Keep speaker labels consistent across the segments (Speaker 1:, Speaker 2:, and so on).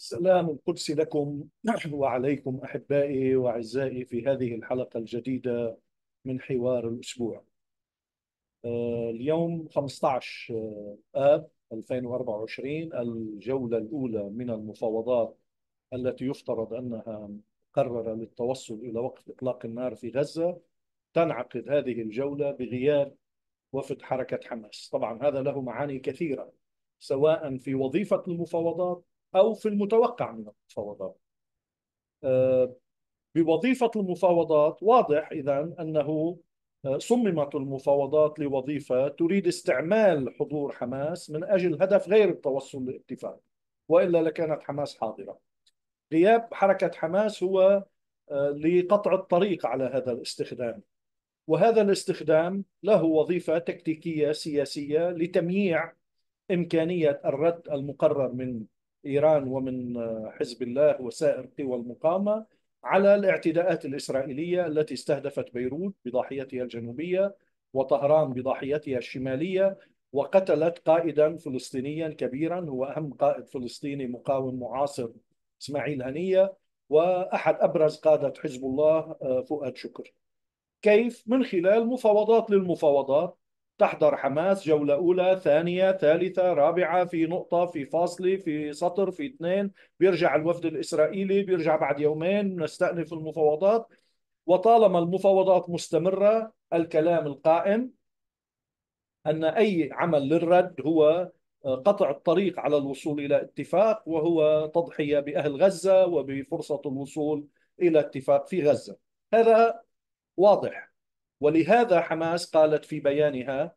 Speaker 1: السلام القدسي لكم وعليكم احبائي واعزائي في هذه الحلقه الجديده من حوار الاسبوع. آه، اليوم 15 آه، اب 2024 الجوله الاولى من المفاوضات التي يفترض انها قرر للتوصل الى وقف اطلاق النار في غزه تنعقد هذه الجوله بغياب وفد حركه حماس، طبعا هذا له معاني كثيره سواء في وظيفه المفاوضات أو في المتوقع من المفاوضات آه، بوظيفة المفاوضات واضح إذا أنه آه، صممت المفاوضات لوظيفة تريد استعمال حضور حماس من أجل هدف غير التوصل لاتفاق وإلا لكانت حماس حاضرة غياب حركة حماس هو آه، لقطع الطريق على هذا الاستخدام وهذا الاستخدام له وظيفة تكتيكية سياسية لتمييع إمكانية الرد المقرر من إيران ومن آه، حزب الله وسائر قوى المقاومة على الاعتداءات الإسرائيلية التي استهدفت بيروت بضاحيتها الجنوبية وطهران بضاحيتها الشمالية وقتلت قائدا فلسطينيا كبيرا هو أهم قائد فلسطيني مقاوم معاصر إسماعيل هنية وأحد أبرز قادة حزب الله آه، فؤاد شكر كيف؟ من خلال مفاوضات للمفاوضات تحضر حماس جولة أولى ثانية ثالثة رابعة في نقطة في فاصلة في سطر في اثنين بيرجع الوفد الإسرائيلي بيرجع بعد يومين نستأنف المفاوضات وطالما المفاوضات مستمرة الكلام القائم أن أي عمل للرد هو قطع الطريق على الوصول إلى اتفاق وهو تضحية بأهل غزة وبفرصة الوصول إلى اتفاق في غزة هذا واضح ولهذا حماس قالت في بيانها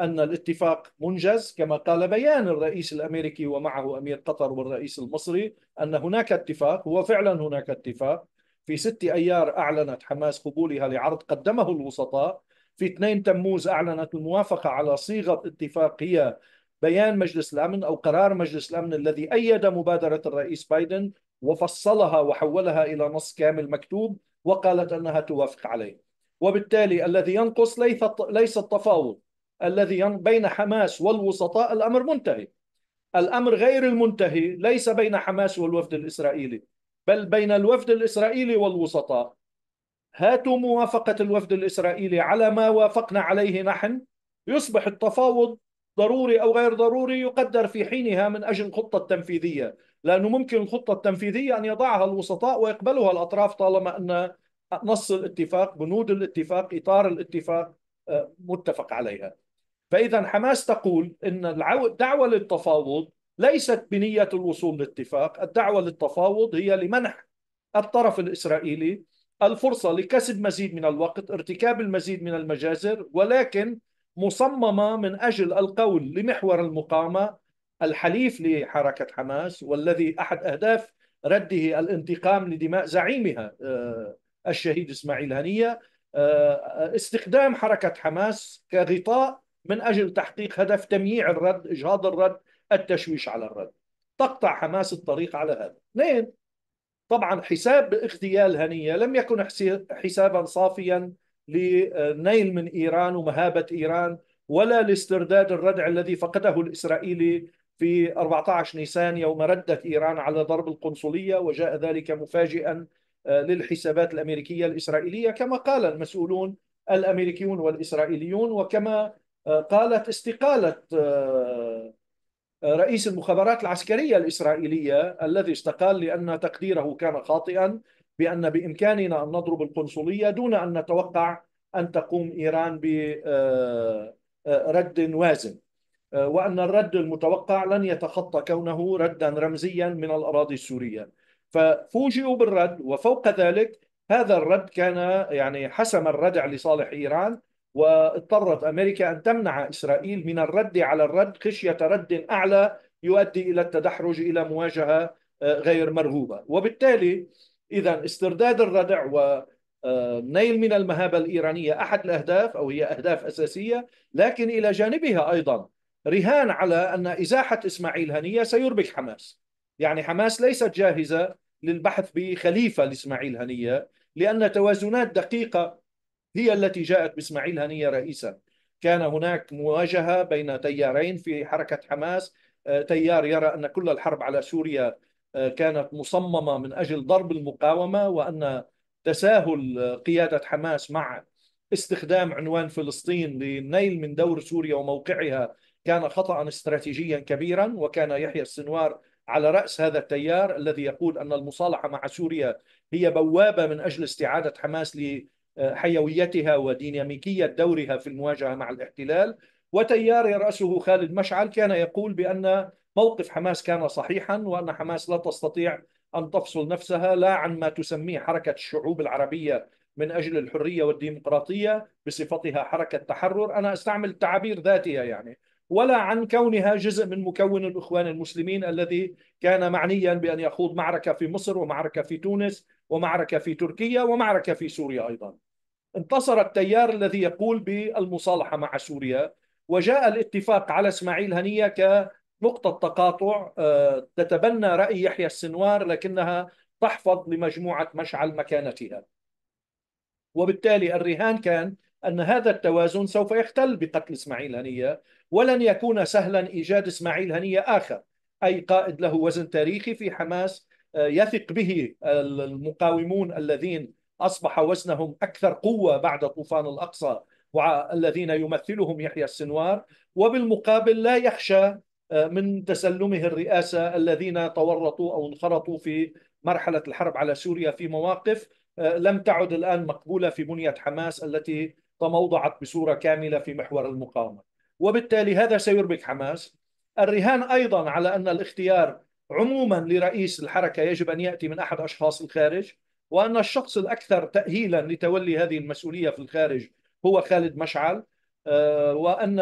Speaker 1: أن الاتفاق منجز كما قال بيان الرئيس الأمريكي ومعه أمير قطر والرئيس المصري أن هناك اتفاق هو فعلا هناك اتفاق في 6 أيار أعلنت حماس قبولها لعرض قدمه الوسطاء في 2 تموز أعلنت الموافقة على صيغة اتفاق هي بيان مجلس الأمن أو قرار مجلس الأمن الذي أيد مبادرة الرئيس بايدن وفصلها وحولها إلى نص كامل مكتوب وقالت أنها توافق عليه وبالتالي الذي ينقص ليس التفاوض الذي بين حماس والوسطاء الأمر منتهي الأمر غير المنتهي ليس بين حماس والوفد الإسرائيلي بل بين الوفد الإسرائيلي والوسطاء هاتوا موافقة الوفد الإسرائيلي على ما وافقنا عليه نحن يصبح التفاوض ضروري أو غير ضروري يقدر في حينها من أجل الخطة التنفيذية لأنه ممكن الخطة التنفيذية أن يضعها الوسطاء ويقبلها الأطراف طالما أن نص الاتفاق بنود الاتفاق إطار الاتفاق آه، متفق عليها فإذا حماس تقول أن الدعوة للتفاوض ليست بنية الوصول لاتفاق الدعوة للتفاوض هي لمنح الطرف الإسرائيلي الفرصة لكسب مزيد من الوقت ارتكاب المزيد من المجازر ولكن مصممة من أجل القول لمحور المقاومة الحليف لحركة حماس والذي أحد أهداف رده الانتقام لدماء زعيمها آه، الشهيد اسماعيل هنيه آه، استخدام حركه حماس كغطاء من اجل تحقيق هدف تمييع الرد، اجهاض الرد، التشويش على الرد. تقطع حماس الطريق على هذا. اثنين طبعا حساب اغتيال هنيه لم يكن حسابا صافيا لنيل من ايران ومهابه ايران ولا لاسترداد الردع الذي فقده الاسرائيلي في 14 نيسان يوم ردت ايران على ضرب القنصليه وجاء ذلك مفاجئا آه، للحسابات الأمريكية الإسرائيلية كما قال المسؤولون الأمريكيون والإسرائيليون وكما آه، قالت استقالة آه، رئيس المخابرات العسكرية الإسرائيلية الذي استقال لأن تقديره كان خاطئا بأن بإمكاننا أن نضرب القنصلية دون أن نتوقع أن تقوم إيران برد وازن وأن الرد المتوقع لن يتخطى كونه ردا رمزيا من الأراضي السورية ففوجئوا بالرد وفوق ذلك هذا الرد كان يعني حسم الردع لصالح ايران واضطرت امريكا ان تمنع اسرائيل من الرد على الرد خشيه رد اعلى يؤدي الى التدحرج الى مواجهه آه، غير مرغوبه، وبالتالي اذا استرداد الردع ونيل آه، من المهابه الايرانيه احد الاهداف او هي اهداف اساسيه، لكن الى جانبها ايضا رهان على ان ازاحه اسماعيل هنيه سيربك حماس. يعني حماس ليست جاهزه للبحث بخليفة لإسماعيل هنية لأن توازنات دقيقة هي التي جاءت بإسماعيل هنية رئيسا كان هناك مواجهة بين تيارين في حركة حماس آه، تيار يرى أن كل الحرب على سوريا آه، كانت مصممة من أجل ضرب المقاومة وأن تساهل قيادة حماس مع استخدام عنوان فلسطين للنيل من دور سوريا وموقعها كان خطأ استراتيجيا كبيرا وكان يحيى السنوار على رأس هذا التيار الذي يقول أن المصالحة مع سوريا هي بوابة من أجل استعادة حماس لحيويتها وديناميكية دورها في المواجهة مع الاحتلال وتيار يرأسه خالد مشعل كان يقول بأن موقف حماس كان صحيحا وأن حماس لا تستطيع أن تفصل نفسها لا عن ما تسميه حركة الشعوب العربية من أجل الحرية والديمقراطية بصفتها حركة تحرر أنا أستعمل التعابير ذاتها يعني ولا عن كونها جزء من مكون الإخوان المسلمين الذي كان معنيا بأن يخوض معركة في مصر ومعركة في تونس ومعركة في تركيا ومعركة في سوريا أيضا انتصر التيار الذي يقول بالمصالحة مع سوريا وجاء الاتفاق على اسماعيل هنية كنقطة تقاطع آه، تتبنى رأي يحيى السنوار لكنها تحفظ لمجموعة مشعل مكانتها وبالتالي الرهان كان أن هذا التوازن سوف يختل بقتل اسماعيل هنية ولن يكون سهلا إيجاد إسماعيل هنية آخر أي قائد له وزن تاريخي في حماس آه، يثق به آه، المقاومون الذين أصبح وزنهم أكثر قوة بعد طوفان الأقصى والذين يمثلهم يحيى السنوار وبالمقابل لا يخشى آه، من تسلمه الرئاسة الذين تورطوا أو انخرطوا في مرحلة الحرب على سوريا في مواقف لم تعد الآن مقبولة في بنية حماس التي تموضعت بصورة كاملة في محور المقاومة وبالتالي هذا سيربك حماس الرهان أيضا على أن الاختيار عموما لرئيس الحركة يجب أن يأتي من أحد أشخاص الخارج وأن الشخص الأكثر تأهيلا لتولي هذه المسؤولية في الخارج هو خالد مشعل آه، وأن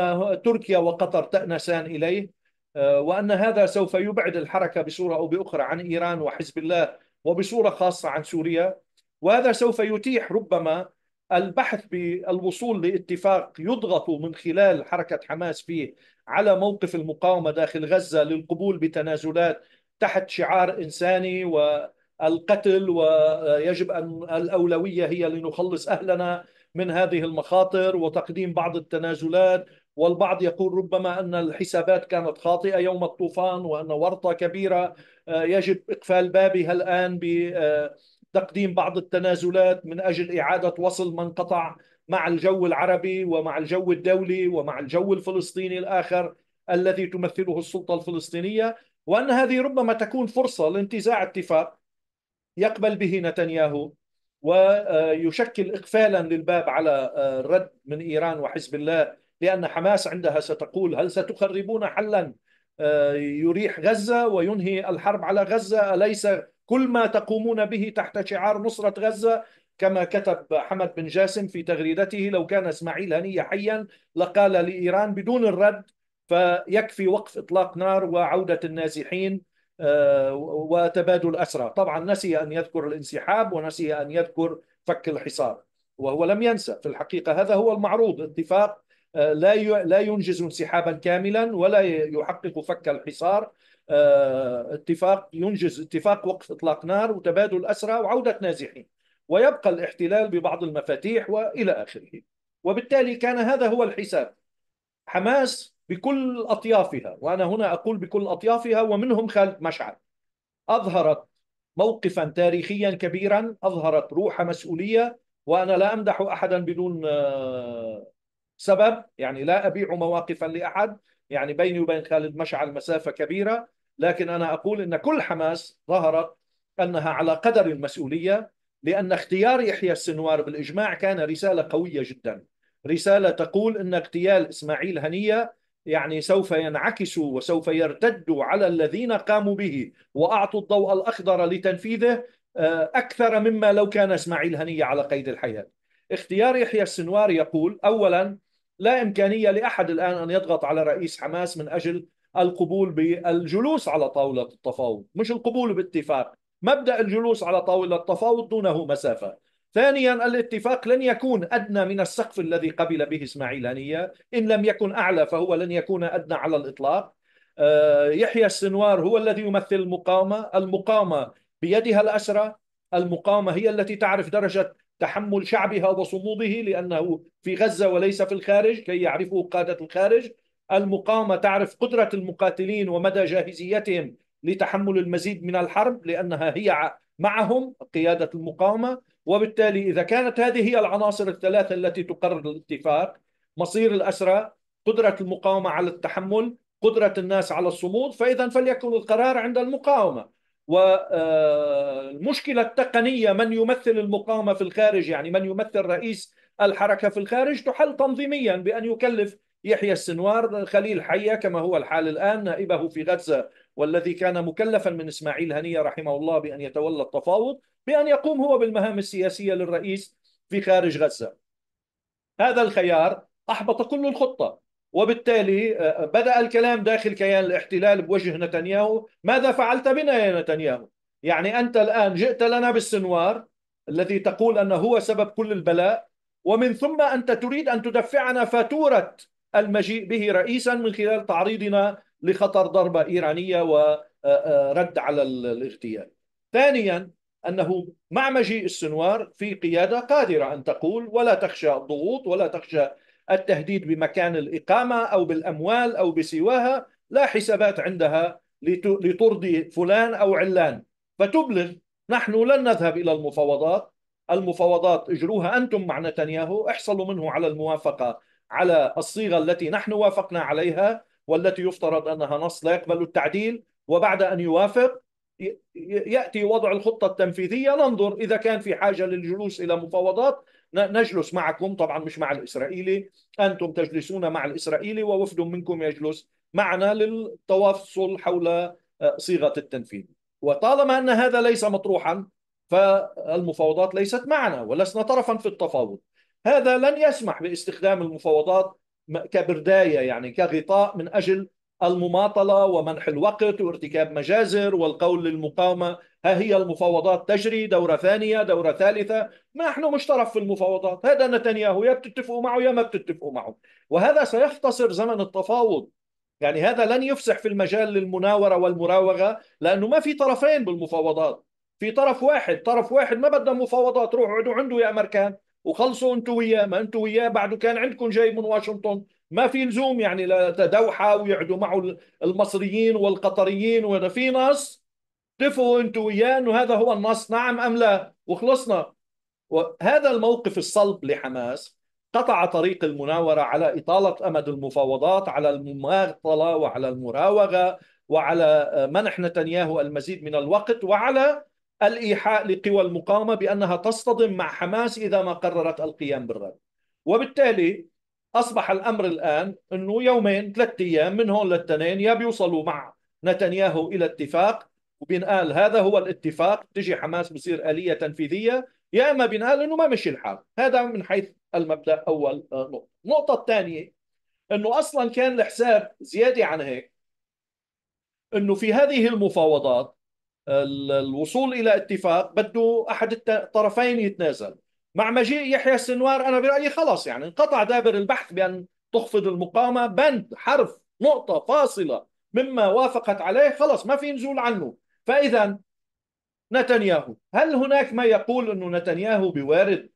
Speaker 1: تركيا وقطر تأنسان إليه آه، وأن هذا سوف يبعد الحركة بصورة أو بأخرى عن إيران وحزب الله وبصورة خاصة عن سوريا وهذا سوف يتيح ربما البحث بالوصول لاتفاق يضغط من خلال حركة حماس فيه على موقف المقاومة داخل غزة للقبول بتنازلات تحت شعار إنساني والقتل ويجب أن الأولوية هي لنخلص أهلنا من هذه المخاطر وتقديم بعض التنازلات والبعض يقول ربما أن الحسابات كانت خاطئة يوم الطوفان وأن ورطة كبيرة آه، يجب إقفال بابها الآن ب آه، تقديم بعض التنازلات من أجل إعادة وصل من قطع مع الجو العربي ومع الجو الدولي ومع الجو الفلسطيني الآخر الذي تمثله السلطة الفلسطينية وأن هذه ربما تكون فرصة لانتزاع اتفاق يقبل به نتنياهو ويشكل إقفالا للباب على الرد آه، من إيران وحزب الله لأن حماس عندها ستقول هل ستخربون حلا آه، يريح غزة وينهي الحرب على غزة أليس كل ما تقومون به تحت شعار نصرة غزة كما كتب حمد بن جاسم في تغريدته لو كان اسماعيل هنية حيا لقال لإيران بدون الرد فيكفي وقف إطلاق نار وعودة النازحين آه، وتبادل أسرى طبعا نسي أن يذكر الانسحاب ونسي أن يذكر فك الحصار وهو لم ينسى في الحقيقة هذا هو المعروض اتفاق آه، لا لا ينجز انسحابا كاملا ولا يحقق فك الحصار آه، اتفاق ينجز اتفاق وقف اطلاق نار وتبادل اسرى وعوده نازحين ويبقى الاحتلال ببعض المفاتيح والى اخره وبالتالي كان هذا هو الحساب حماس بكل اطيافها وانا هنا اقول بكل اطيافها ومنهم خالد مشعل اظهرت موقفا تاريخيا كبيرا اظهرت روح مسؤوليه وانا لا امدح احدا بدون آه، سبب يعني لا أبيع مواقفا لأحد يعني بيني وبين خالد مشعل مسافة كبيرة لكن أنا أقول أن كل حماس ظهرت أنها على قدر المسؤولية لأن اختيار يحيى السنوار بالإجماع كان رسالة قوية جدا رسالة تقول أن اغتيال إسماعيل هنية يعني سوف ينعكس وسوف يرتد على الذين قاموا به وأعطوا الضوء الأخضر لتنفيذه آه، أكثر مما لو كان إسماعيل هنية على قيد الحياة اختيار يحيى السنوار يقول أولا لا إمكانية لأحد الآن أن يضغط على رئيس حماس من أجل القبول بالجلوس على طاولة التفاوض مش القبول باتفاق مبدأ الجلوس على طاولة التفاوض دونه مسافة ثانيا الاتفاق لن يكون أدنى من السقف الذي قبل به إسماعيل هنية إن لم يكن أعلى فهو لن يكون أدنى على الإطلاق آه، يحيى السنوار هو الذي يمثل المقاومة المقاومة بيدها الأسرة المقاومة هي التي تعرف درجة تحمل شعبها وصموده لأنه في غزة وليس في الخارج كي يعرفه قادة الخارج المقاومه تعرف قدرة المقاتلين ومدى جاهزيتهم لتحمل المزيد من الحرب لأنها هي معهم قيادة المقاومة وبالتالي إذا كانت هذه هي العناصر الثلاثة التي تقرر الاتفاق مصير الأسرى قدرة المقاومة على التحمل قدرة الناس على الصمود فإذا فليكن القرار عند المقاومة والمشكلة آه، التقنية من يمثل المقاومة في الخارج يعني من يمثل رئيس الحركة في الخارج تحل تنظيميا بأن يكلف يحيى السنوار خليل حية كما هو الحال الآن نائبه في غزة والذي كان مكلفا من إسماعيل هنية رحمه الله بأن يتولى التفاوض بأن يقوم هو بالمهام السياسية للرئيس في خارج غزة هذا الخيار أحبط كل الخطة وبالتالي آه، آه، بدأ الكلام داخل كيان الاحتلال بوجه نتنياهو ماذا فعلت بنا يا نتنياهو يعني أنت الآن جئت لنا بالسنوار الذي تقول أنه هو سبب كل البلاء ومن ثم أنت تريد أن تدفعنا فاتورة المجيء به رئيسا من خلال تعريضنا لخطر ضربة إيرانية ورد آه، على الاغتيال ثانيا أنه مع مجيء السنوار في قيادة قادرة أن تقول ولا تخشى الضغوط ولا تخشى التهديد بمكان الإقامة أو بالأموال أو بسواها لا حسابات عندها لترضي فلان أو علان فتبلغ نحن لن نذهب إلى المفاوضات المفاوضات اجروها أنتم مع نتنياهو احصلوا منه على الموافقة على الصيغة التي نحن وافقنا عليها والتي يفترض أنها نص لا يقبل التعديل وبعد أن يوافق ياتي وضع الخطه التنفيذيه ننظر اذا كان في حاجه للجلوس الى مفاوضات نجلس معكم طبعا مش مع الإسرائيلي أنتم تجلسون مع الإسرائيلي ووفد منكم يجلس معنا للتواصل حول آه، صيغة التنفيذ وطالما أن هذا ليس مطروحا فالمفاوضات ليست معنا ولسنا طرفا في التفاوض هذا لن يسمح باستخدام المفاوضات كبرداية يعني كغطاء من أجل المماطلة ومنح الوقت وارتكاب مجازر والقول للمقاومة ها هي المفاوضات تجري دورة ثانية دورة ثالثة ما نحن مش طرف في المفاوضات هذا نتنياهو يا بتتفقوا معه يا ما بتتفقوا معه وهذا سيختصر زمن التفاوض يعني هذا لن يفسح في المجال للمناورة والمراوغة لأنه ما في طرفين بالمفاوضات في طرف واحد طرف واحد ما بدنا مفاوضات روحوا اقعدوا عنده يا أمريكان وخلصوا انتوا وياه ما انتوا وياه بعده كان عندكم جاي من واشنطن ما في لزوم يعني لدوحة ويقعدوا معه المصريين والقطريين وهذا في ناس تتفقوا انتوا وياه انه هذا هو النص نعم ام لا وخلصنا وهذا الموقف الصلب لحماس قطع طريق المناورة على إطالة أمد المفاوضات على المماطلة وعلى المراوغة وعلى آه، منح نتنياهو المزيد من الوقت وعلى الإيحاء لقوى المقاومة بأنها تصطدم مع حماس إذا ما قررت القيام بالرد وبالتالي أصبح الأمر الآن أنه يومين ثلاثة أيام من هون للتنين يا بيوصلوا مع نتنياهو إلى اتفاق وبينقال هذا هو الاتفاق تجي حماس بصير آلية تنفيذية يا إما بينقال إنه ما مشي الحال هذا من حيث المبدأ أول آه، نقطة النقطة الثانية إنه أصلا كان الحساب زيادة عن هيك إنه في هذه المفاوضات الوصول إلى اتفاق بده أحد الطرفين يتنازل مع مجيء يحيى السنوار أنا برأيي خلص يعني انقطع دابر البحث بأن تخفض المقامة بند حرف نقطة فاصلة مما وافقت عليه خلص ما في نزول عنه فإذا نتنياهو هل هناك ما يقول أن نتنياهو بوارد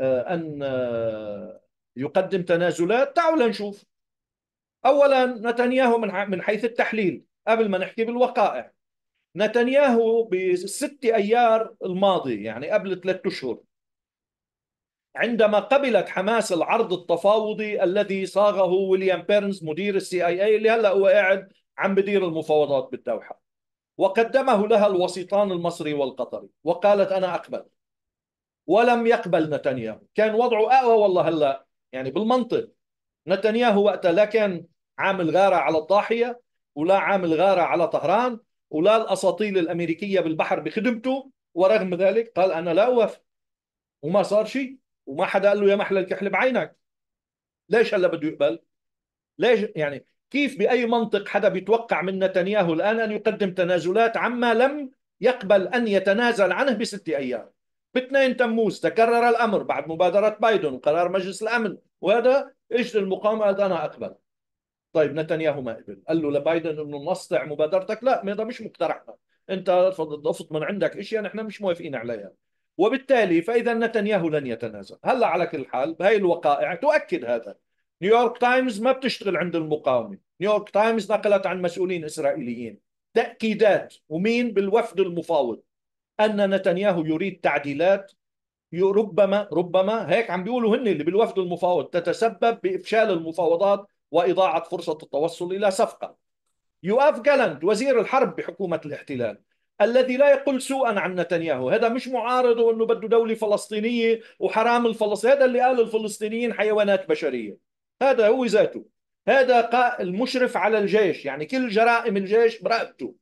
Speaker 1: آه، أن آه، يقدم تنازلات تعالوا نشوف أولا نتنياهو من حيث التحليل قبل ما نحكي بالوقائع نتنياهو بست أيار الماضي يعني قبل ثلاثة أشهر عندما قبلت حماس العرض التفاوضي الذي صاغه ويليام بيرنز مدير السي اي اي اللي هلا هو قاعد عم بدير المفاوضات بالدوحه وقدمه لها الوسيطان المصري والقطري وقالت أنا أقبل ولم يقبل نتنياهو كان وضعه أقوى والله هلا يعني بالمنطق نتنياهو وقتها لا كان عامل غارة على الضاحية ولا عامل غارة على طهران ولا الأساطيل الأمريكية بالبحر بخدمته ورغم ذلك قال أنا لا أوافق وما صار شيء وما حدا قال له يا محلى الكحل بعينك ليش هلا بده يقبل؟ ليش يعني كيف بأي منطق حدا بيتوقع من نتنياهو الآن أن يقدم تنازلات عما لم يقبل أن يتنازل عنه بست أيام ب 2 تموز تكرر الأمر بعد مبادرة بايدن وقرار مجلس الأمن وهذا اجت المقاومة قالت أنا أقبل طيب نتنياهو ما قبل قال له لبايدن انه نسطع مبادرتك لا هذا مش مقترحنا انت ضفت من عندك اشياء نحن مش موافقين عليها وبالتالي فاذا نتنياهو لن يتنازل هلا على كل حال بهي الوقائع تؤكد هذا نيويورك تايمز ما بتشتغل عند المقاومة نيويورك تايمز نقلت عن مسؤولين إسرائيليين تأكيدات ومين بالوفد المفاوض أن نتنياهو يريد تعديلات ربما ربما هيك عم بيقولوا هن اللي بالوفد المفاوض تتسبب بإفشال المفاوضات وإضاعة فرصة التوصل إلى صفقة يوآف جالند وزير الحرب بحكومة الاحتلال الذي لا يقول سوءا عن نتنياهو هذا مش معارض وانه بده دولة فلسطينية وحرام الفلسطينيين هذا اللي قال الفلسطينيين حيوانات بشرية هذا هو ذاته هذا المشرف على الجيش يعني كل جرائم الجيش برقبته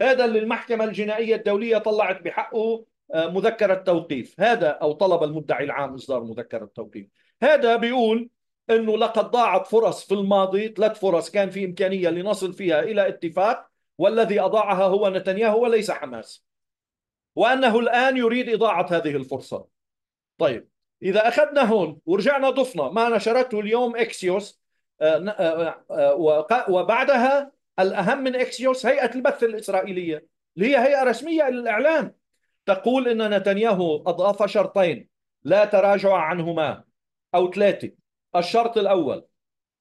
Speaker 1: هذا اللي المحكمة الجنائية الدولية طلعت بحقه آه، مذكرة توقيف هذا أو طلب المدعي العام إصدار مذكرة توقيف هذا بيقول أنه لقد ضاعت فرص في الماضي ثلاث فرص كان في إمكانية لنصل فيها إلى اتفاق والذي أضاعها هو نتنياهو وليس حماس وأنه الآن يريد إضاعة هذه الفرصة طيب إذا أخذنا هون ورجعنا ضفنا ما نشرته اليوم إكسيوس آه، آه، آه، وبعدها الأهم من إكسيوس هيئة البث الإسرائيلية اللي هي هيئة رسمية للإعلام تقول أن نتنياهو أضاف شرطين لا تراجع عنهما أو ثلاثة الشرط الأول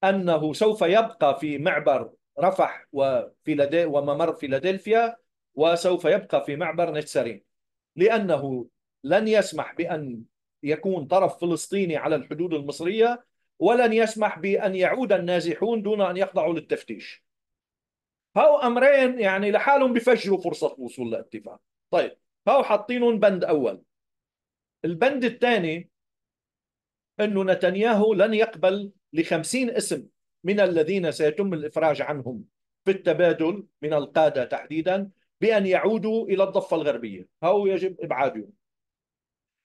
Speaker 1: أنه سوف يبقى في معبر رفح وفيلادي وممر فيلادلفيا وسوف يبقى في معبر نتسرين لأنه لن يسمح بأن يكون طرف فلسطيني على الحدود المصرية ولن يسمح بأن يعود النازحون دون أن يخضعوا للتفتيش هاو أمرين يعني لحالهم بفجروا فرصة وصول لاتفاق طيب هاو حاطينهم بند أول البند الثاني أنه نتنياهو لن يقبل لخمسين اسم من الذين سيتم الإفراج عنهم في التبادل من القادة تحديدا بأن يعودوا إلى الضفة الغربية هاو يجب إبعادهم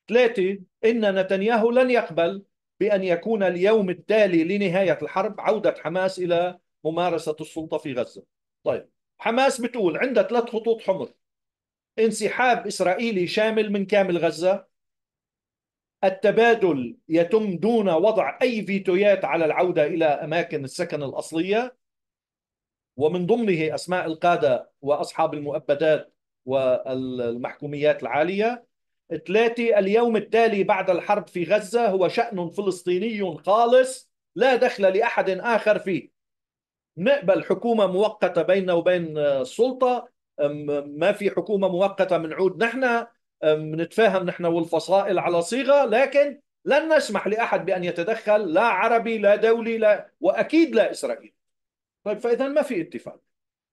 Speaker 1: ثلاثة إن نتنياهو لن يقبل بأن يكون اليوم التالي لنهاية الحرب عودة حماس إلى ممارسة السلطة في غزة طيب حماس بتقول عندها ثلاث خطوط حمر انسحاب إسرائيلي شامل من كامل غزة التبادل يتم دون وضع أي فيتويات على العودة إلى أماكن السكن الأصلية ومن ضمنه أسماء القادة وأصحاب المؤبدات والمحكوميات العالية ثلاثة اليوم التالي بعد الحرب في غزة هو شأن فلسطيني خالص لا دخل لأحد آخر فيه نقبل حكومة مؤقتة بيننا وبين آه، السلطة ما في حكومة مؤقتة عود نحن نتفاهم نحن والفصائل على صيغة لكن لن نسمح لأحد بأن يتدخل لا عربي لا دولي لا وأكيد لا إسرائيل طيب فإذا ما في اتفاق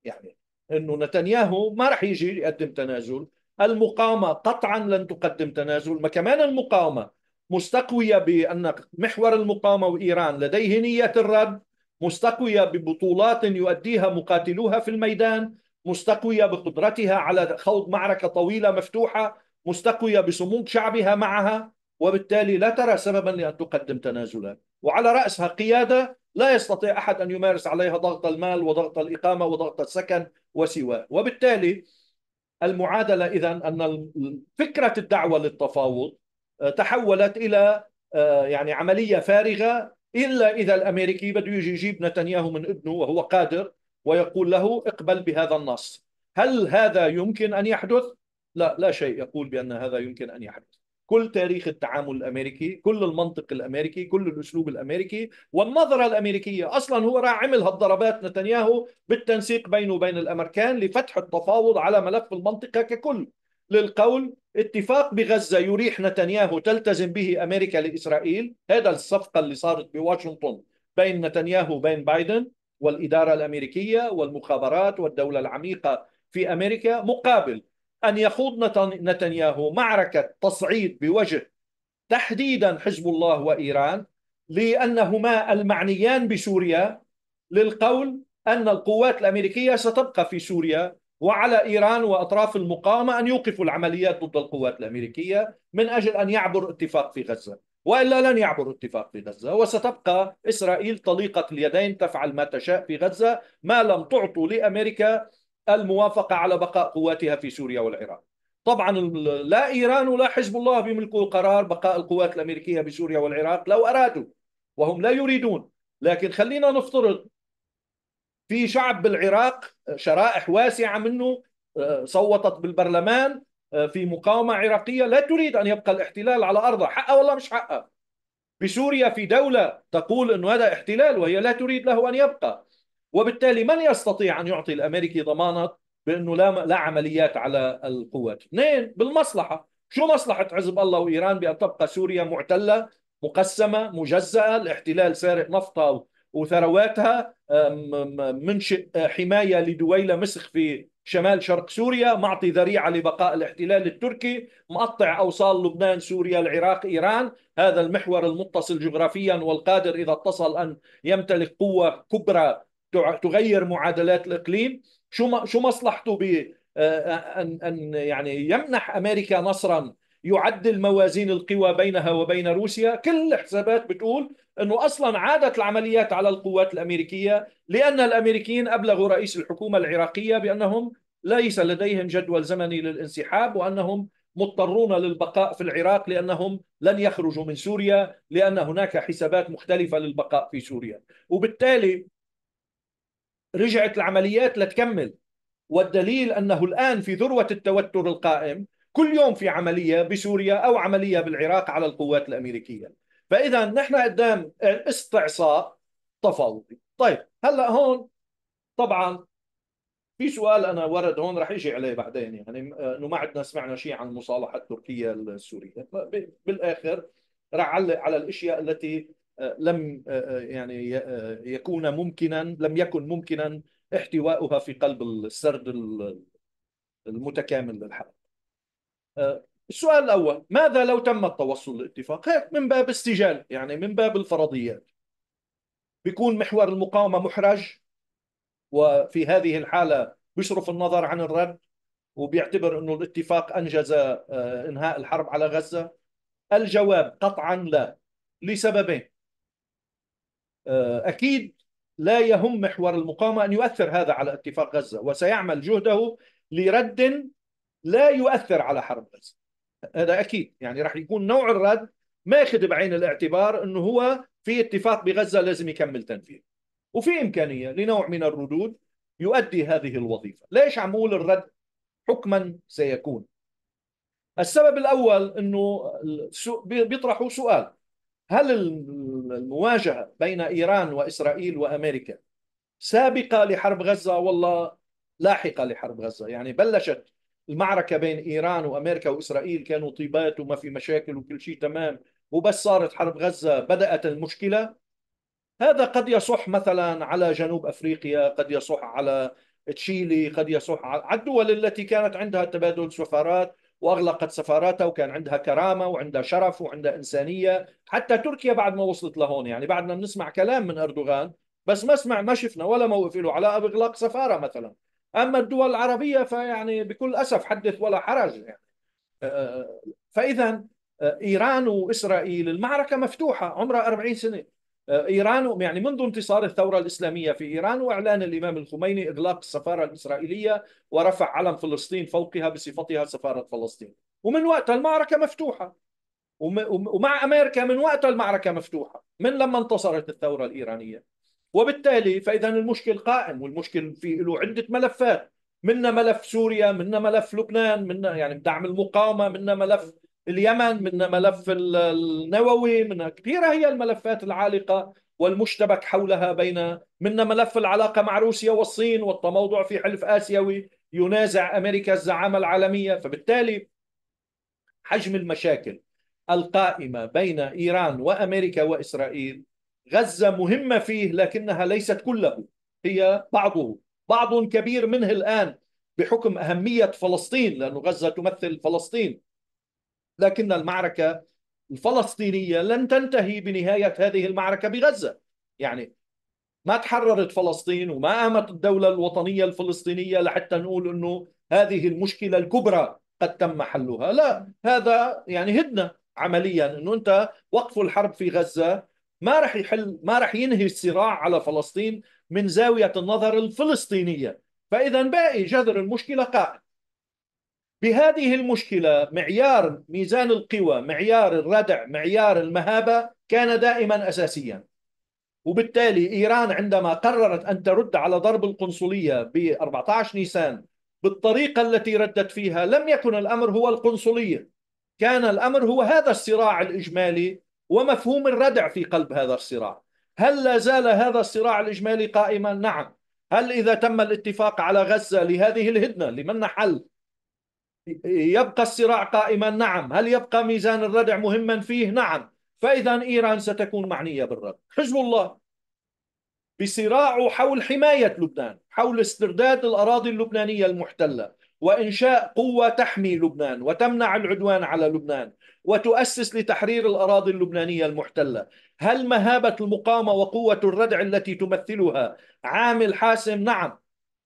Speaker 1: يعني أنه نتنياهو ما رح يجي يقدم تنازل المقاومة قطعا لن تقدم تنازل ما كمان المقاومة مستقوية بأن محور المقاومة وإيران لديه نية الرد مستقوية ببطولات يؤديها مقاتلوها في الميدان مستقوية بقدرتها على خوض معركة طويلة مفتوحة مستقوية بصمود شعبها معها وبالتالي لا ترى سببا لأن تقدم تنازلا وعلى رأسها قيادة لا يستطيع أحد أن يمارس عليها ضغط المال وضغط الإقامة وضغط السكن وسواه وبالتالي المعادلة إذا أن فكرة الدعوة للتفاوض آه، تحولت إلى آه، يعني عملية فارغة إلا إذا الأمريكي بده يجي يجيب نتنياهو من ابنه وهو قادر ويقول له اقبل بهذا النص هل هذا يمكن أن يحدث؟ لا لا شيء يقول بأن هذا يمكن أن يحدث كل تاريخ التعامل الامريكي كل المنطق الامريكي كل الاسلوب الامريكي والنظره الامريكيه اصلا هو راح عمل هالضربات نتنياهو بالتنسيق بينه وبين الامريكان لفتح التفاوض على ملف المنطقه ككل للقول اتفاق بغزة يريح نتنياهو تلتزم به أمريكا لإسرائيل هذا الصفقة اللي صارت بواشنطن بين نتنياهو وبين بايدن والإدارة الأمريكية والمخابرات والدولة العميقة في أمريكا مقابل أن يخوض نتنياهو معركة تصعيد بوجه تحديدا حزب الله وإيران لأنهما المعنيان بسوريا للقول أن القوات الأمريكية ستبقى في سوريا وعلى إيران وأطراف المقاومة أن يوقفوا العمليات ضد القوات الأمريكية من أجل أن يعبر اتفاق في غزة وإلا لن يعبر اتفاق في غزة وستبقى إسرائيل طليقة اليدين تفعل ما تشاء في غزة ما لم تعطوا لأمريكا الموافقة على بقاء قواتها في سوريا والعراق طبعا لا إيران ولا حزب الله بيملكوا قرار بقاء القوات الأمريكية بسوريا والعراق لو أرادوا وهم لا يريدون لكن خلينا نفترض في شعب بالعراق شرائح واسعة منه آه، صوتت بالبرلمان آه، في مقاومة عراقية لا تريد أن يبقى الاحتلال على أرضها حقها ولا مش حقها بسوريا في دولة تقول أنه هذا احتلال وهي لا تريد له أن يبقى وبالتالي من يستطيع أن يعطي الأمريكي ضمانة بأنه لا, لا عمليات على القوات اثنين بالمصلحة شو مصلحة حزب الله وإيران بأن تبقى سوريا معتلة مقسمة مجزأة الاحتلال سارق نفطها وثرواتها منشئ حماية لدويلة مسخ في شمال شرق سوريا معطي ذريعة لبقاء الاحتلال التركي مقطع أوصال لبنان سوريا العراق إيران هذا المحور المتصل جغرافيا والقادر إذا اتصل أن يمتلك قوة كبرى تغير معادلات الاقليم شو شو مصلحته ب آه، آه، ان ان يعني يمنح امريكا نصرا يعدل موازين القوى بينها وبين روسيا كل الحسابات بتقول انه اصلا عادت العمليات على القوات الامريكيه لان الامريكيين ابلغوا رئيس الحكومه العراقيه بانهم ليس لديهم جدول زمني للانسحاب وانهم مضطرون للبقاء في العراق لانهم لن يخرجوا من سوريا لان هناك حسابات مختلفه للبقاء في سوريا وبالتالي رجعت العمليات لتكمل والدليل أنه الآن في ذروة التوتر القائم كل يوم في عملية بسوريا أو عملية بالعراق على القوات الأمريكية فإذا نحن قدام استعصاء تفاوضي طيب هلأ هون طبعا في سؤال أنا ورد هون رح يجي عليه بعدين يعني آه، أنه ما عدنا سمعنا شيء عن المصالحة التركية السورية بالآخر رح علق على الأشياء التي لم آه، آه، يعني آه، يكون ممكنا لم يكن ممكنا احتوائها في قلب السرد المتكامل للحرب السؤال الأول ماذا لو تم التوصل لاتفاق هيك من باب السجال يعني من باب الفرضيات بيكون محور المقاومة محرج وفي هذه الحالة بيصرف النظر عن الرد وبيعتبر أنه الاتفاق أنجز إنهاء الحرب على غزة الجواب قطعا لا لسببين آه، أكيد لا يهم محور المقاومة أن يؤثر هذا على اتفاق غزة وسيعمل جهده لرد لا يؤثر على حرب غزة هذا أكيد يعني راح يكون نوع الرد ماخذ بعين الاعتبار أنه هو في اتفاق بغزة لازم يكمل تنفيذه وفي إمكانية لنوع من الردود يؤدي هذه الوظيفة ليش عم أقول الرد حكما سيكون السبب الأول أنه بيطرحوا سؤال هل المواجهة بين إيران وإسرائيل وأمريكا سابقة لحرب غزة والله لاحقة لحرب غزة يعني بلشت المعركة بين إيران وأمريكا وإسرائيل كانوا طيبات وما في مشاكل وكل شيء تمام وبس صارت حرب غزة بدأت المشكلة هذا قد يصح مثلا على جنوب أفريقيا قد يصح على تشيلي قد يصح على الدول التي كانت عندها تبادل سفارات واغلقت سفاراتها وكان عندها كرامه وعندها شرف وعندها انسانيه حتى تركيا بعد ما وصلت لهون يعني بعدنا بنسمع كلام من اردوغان بس ما سمع ما شفنا ولا موقف له علاقه باغلاق سفاره مثلا اما الدول العربيه فيعني بكل اسف حدث ولا حرج يعني آه، آه، فاذا آه، ايران واسرائيل المعركه مفتوحه عمرها 40 سنه آه، ايران يعني منذ انتصار الثوره الاسلاميه في ايران واعلان الامام الخميني اغلاق السفاره الاسرائيليه ورفع علم فلسطين فوقها بصفتها سفاره فلسطين ومن وقت المعركه مفتوحه ومع امريكا من وقت المعركه مفتوحه من لما انتصرت الثوره الايرانيه وبالتالي فاذا المشكل قائم والمشكل في له عده ملفات منا ملف سوريا منا ملف لبنان منا يعني دعم المقاومه منا ملف اليمن من ملف النووي من كثيرة هي الملفات العالقة والمشتبك حولها بين من ملف العلاقة مع روسيا والصين والتموضع في حلف آسيوي ينازع أمريكا الزعامة العالمية فبالتالي حجم المشاكل القائمة بين إيران وأمريكا وإسرائيل غزة مهمة فيه لكنها ليست كله هي بعضه بعض كبير منه الآن بحكم أهمية فلسطين لأن غزة تمثل فلسطين لكن المعركة الفلسطينية لن تنتهي بنهاية هذه المعركة بغزة يعني ما تحررت فلسطين وما قامت الدولة الوطنية الفلسطينية لحتى نقول أنه هذه المشكلة الكبرى قد تم حلها لا هذا يعني هدنة عمليا أنه أنت وقف الحرب في غزة ما رح يحل ما رح ينهي الصراع على فلسطين من زاوية النظر الفلسطينية فإذا باقي جذر المشكلة قائم بهذه المشكلة معيار ميزان القوى معيار الردع معيار المهابة كان دائما أساسيا وبالتالي إيران عندما قررت أن ترد على ضرب القنصلية ب 14 نيسان بالطريقة التي ردت فيها لم يكن الأمر هو القنصلية كان الأمر هو هذا الصراع الإجمالي ومفهوم الردع في قلب هذا الصراع هل لا زال هذا الصراع الإجمالي قائما؟ نعم هل إذا تم الاتفاق على غزة لهذه الهدنة لمن حل يبقى الصراع قائما نعم هل يبقى ميزان الردع مهما فيه نعم فإذا إيران ستكون معنية بالردع حزب الله بصراع حول حماية لبنان حول استرداد الأراضي اللبنانية المحتلة وإنشاء قوة تحمي لبنان وتمنع العدوان على لبنان وتؤسس لتحرير الأراضي اللبنانية المحتلة هل مهابة المقاومة وقوة الردع التي تمثلها عامل حاسم؟ نعم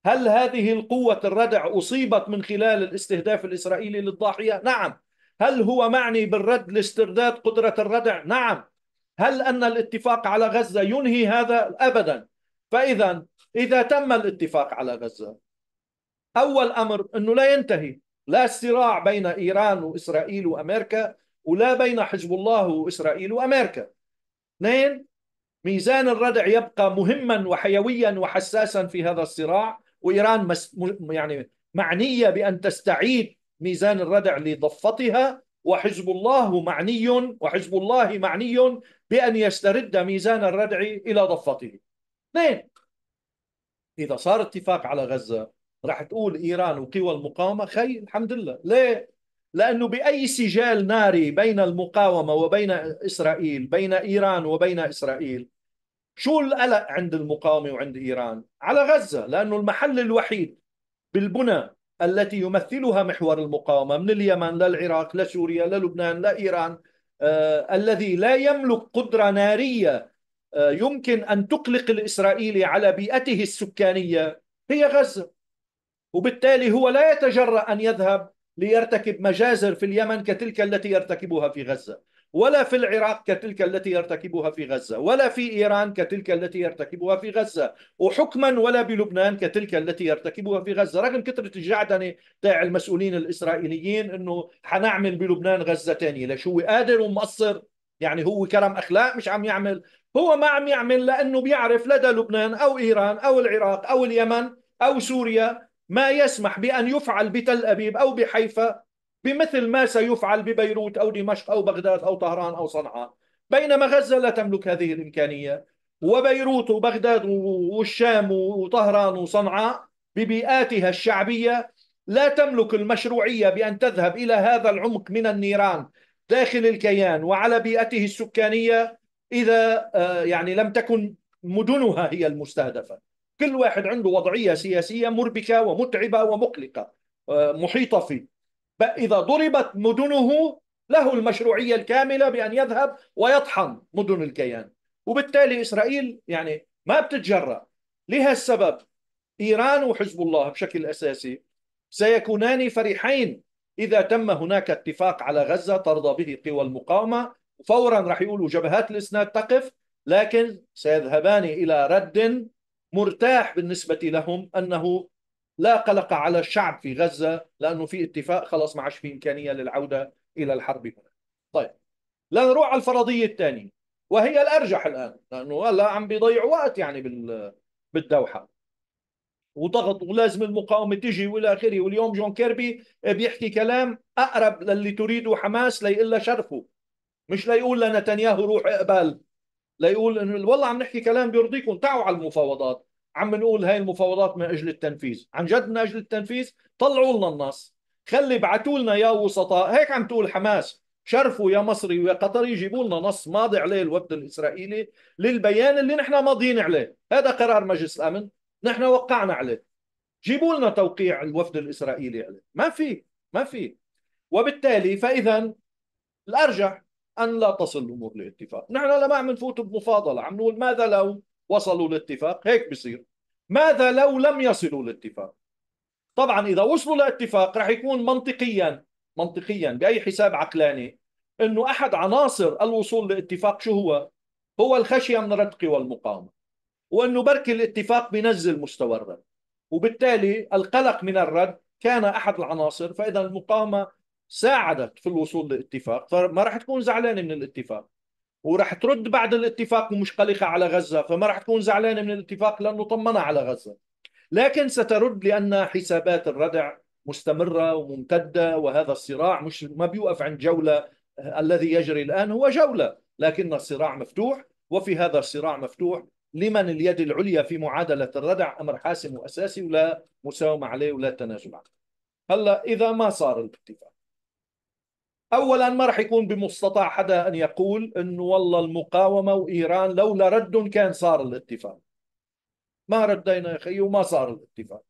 Speaker 1: هل هذه القوة الردع أصيبت من خلال الاستهداف الإسرائيلي للضاحية؟ نعم هل هو معني بالرد لاسترداد قدرة الردع؟ نعم هل أن الاتفاق على غزة ينهي هذا؟ أبدا فإذا إذا تم الاتفاق على غزة أول أمر أنه لا ينتهي لا الصراع بين إيران وإسرائيل وأمريكا ولا بين حزب الله وإسرائيل وأمريكا اثنين ميزان الردع يبقى مهما وحيويا وحساسا في هذا الصراع وإيران يعني معنية بأن تستعيد ميزان الردع لضفتها وحزب الله معني وحزب الله معني بأن يسترد ميزان الردع إلى ضفته اثنين إذا صار اتفاق على غزة راح تقول إيران وقوى المقاومة خي الحمد لله ليه؟ لأنه بأي سجال ناري بين المقاومة وبين إسرائيل بين إيران وبين إسرائيل شو القلق عند المقاومة وعند إيران؟ على غزة لأنه المحل الوحيد بالبنى التي يمثلها محور المقاومة من اليمن للعراق لسوريا للبنان لإيران آه الذي لا يملك قدرة نارية آه يمكن أن تقلق الإسرائيلي على بيئته السكانية هي غزة وبالتالي هو لا يتجرأ أن يذهب ليرتكب مجازر في اليمن كتلك التي يرتكبها في غزة ولا في العراق كتلك التي يرتكبها في غزة ولا في إيران كتلك التي يرتكبها في غزة وحكما ولا بلبنان كتلك التي يرتكبها في غزة رغم كثرة الجعدنة تاع المسؤولين الإسرائيليين أنه حنعمل بلبنان غزة تانية ليش هو قادر ومقصر يعني هو كرم أخلاق مش عم يعمل هو ما عم يعمل لأنه بيعرف لدى لبنان أو إيران أو العراق أو اليمن أو سوريا ما يسمح بأن يفعل بتل أبيب أو بحيفا بمثل ما سيفعل ببيروت أو دمشق أو بغداد أو طهران أو صنعاء بينما غزة لا تملك هذه الإمكانية وبيروت وبغداد والشام وطهران وصنعاء ببيئاتها الشعبية لا تملك المشروعية بأن تذهب إلى هذا العمق من النيران داخل الكيان وعلى بيئته السكانية إذا آه، يعني لم تكن مدنها هي المستهدفة كل واحد عنده وضعية سياسية مربكة ومتعبة ومقلقة آه، محيطة فيه إذا ضربت مدنه له المشروعية الكاملة بأن يذهب ويطحن مدن الكيان وبالتالي إسرائيل يعني ما بتتجرأ لهالسبب إيران وحزب الله بشكل أساسي سيكونان فرحين إذا تم هناك اتفاق على غزة ترضى به قوى المقاومة فورا رح يقولوا جبهات الإسناد تقف لكن سيذهبان إلى رد مرتاح بالنسبة لهم أنه لا قلق على الشعب في غزة لأنه في اتفاق خلص ما عادش في إمكانية للعودة إلى الحرب هنا طيب لنروح على الفرضية الثانية وهي الأرجح الآن لأنه هلا عم بيضيع وقت يعني بالدوحة وضغط ولازم المقاومة تجي والى آخره واليوم جون كيربي بيحكي كلام أقرب للي تريده حماس ليقول شرفه مش ليقول لنتنياهو روح اقبل ليقول انه والله عم نحكي كلام بيرضيكم تعوا على المفاوضات عم نقول هاي المفاوضات من اجل التنفيذ عن جد من اجل التنفيذ طلعوا لنا النص خلي ابعتوا لنا يا وسطاء هيك عم تقول حماس شرفوا يا مصري ويا قطري جيبوا لنا نص ماضي عليه الوفد الاسرائيلي للبيان اللي نحن ماضيين عليه هذا قرار مجلس الامن نحن وقعنا عليه جيبوا لنا توقيع الوفد الاسرائيلي عليه ما في ما في وبالتالي فاذا الارجح ان لا تصل الامور لاتفاق نحن لا ما عم نفوت بمفاضله عم نقول ماذا لو وصلوا لاتفاق هيك بصير ماذا لو لم يصلوا لاتفاق طبعا اذا وصلوا لاتفاق رح يكون منطقيا منطقيا باي حساب عقلاني انه احد عناصر الوصول لاتفاق شو هو هو الخشيه من قوى والمقاومه وانه بركي الاتفاق بنزل مستوى الرد وبالتالي القلق من الرد كان احد العناصر فاذا المقاومه ساعدت في الوصول لاتفاق فما راح تكون زعلانه من الاتفاق وراح ترد بعد الاتفاق ومش قلقة على غزة فما راح تكون زعلانة من الاتفاق لأنه طمنا على غزة لكن سترد لأن حسابات الردع مستمرة وممتدة وهذا الصراع مش ما بيوقف عند جولة آه، الذي يجري الآن هو جولة لكن الصراع مفتوح وفي هذا الصراع مفتوح لمن اليد العليا في معادلة الردع أمر حاسم وأساسي ولا مساومة عليه ولا تنازل عنه هلا إذا ما صار الاتفاق اولا ما راح يكون بمستطاع حدا ان يقول انه والله المقاومه وايران لولا رد كان صار الاتفاق ما ردينا يا اخي وما صار الاتفاق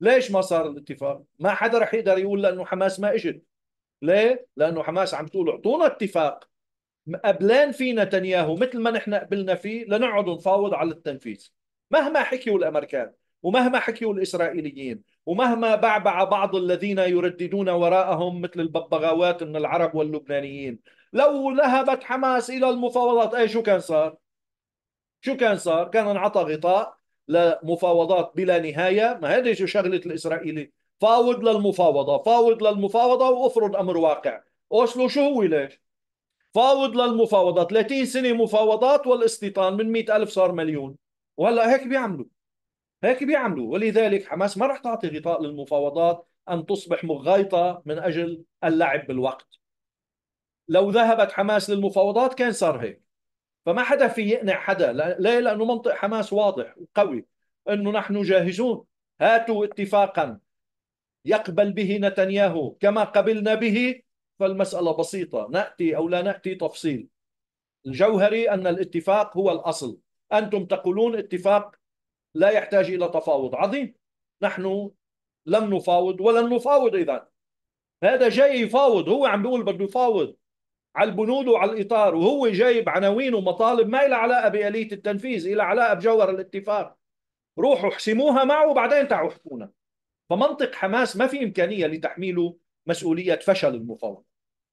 Speaker 1: ليش ما صار الاتفاق ما حدا راح يقدر يقول لانه حماس ما اجت ليه لانه حماس عم تقول اعطونا اتفاق قبلان في نتنياهو مثل ما نحن قبلنا فيه لنقعد نفاوض على التنفيذ مهما حكيوا الامريكان ومهما حكيوا الاسرائيليين ومهما بعبع بعض الذين يرددون وراءهم مثل الببغاوات من العرب واللبنانيين لو ذهبت حماس إلى المفاوضات أي شو كان صار؟ شو كان صار؟ كان انعطى غطاء لمفاوضات بلا نهاية ما هذه شو شغلة الإسرائيلي فاوض للمفاوضة فاوض للمفاوضة وافرض أمر واقع أوسلو شو هو ليش؟ فاوض للمفاوضة 30 سنة مفاوضات والاستيطان من 100 ألف صار مليون وهلا هيك بيعملوا هيك بيعملوا ولذلك حماس ما رح تعطي غطاء للمفاوضات أن تصبح مغايطة من أجل اللعب بالوقت لو ذهبت حماس للمفاوضات كان صار هيك فما حدا في يقنع حدا ليه لأنه منطق حماس واضح وقوي أنه نحن جاهزون هاتوا اتفاقا يقبل به نتنياهو كما قبلنا به فالمسألة بسيطة نأتي أو لا نأتي تفصيل الجوهري أن الاتفاق هو الأصل أنتم تقولون اتفاق لا يحتاج إلى تفاوض عظيم نحن لم نفاوض ولن نفاوض إذا هذا جاي يفاوض هو عم بيقول بده يفاوض على البنود وعلى الإطار وهو جايب عناوين ومطالب ما لها علاقة بآلية التنفيذ لها علاقة بجوهر الاتفاق روحوا احسموها معه وبعدين تعوا احكونا فمنطق حماس ما في إمكانية لتحميله مسؤولية فشل المفاوضة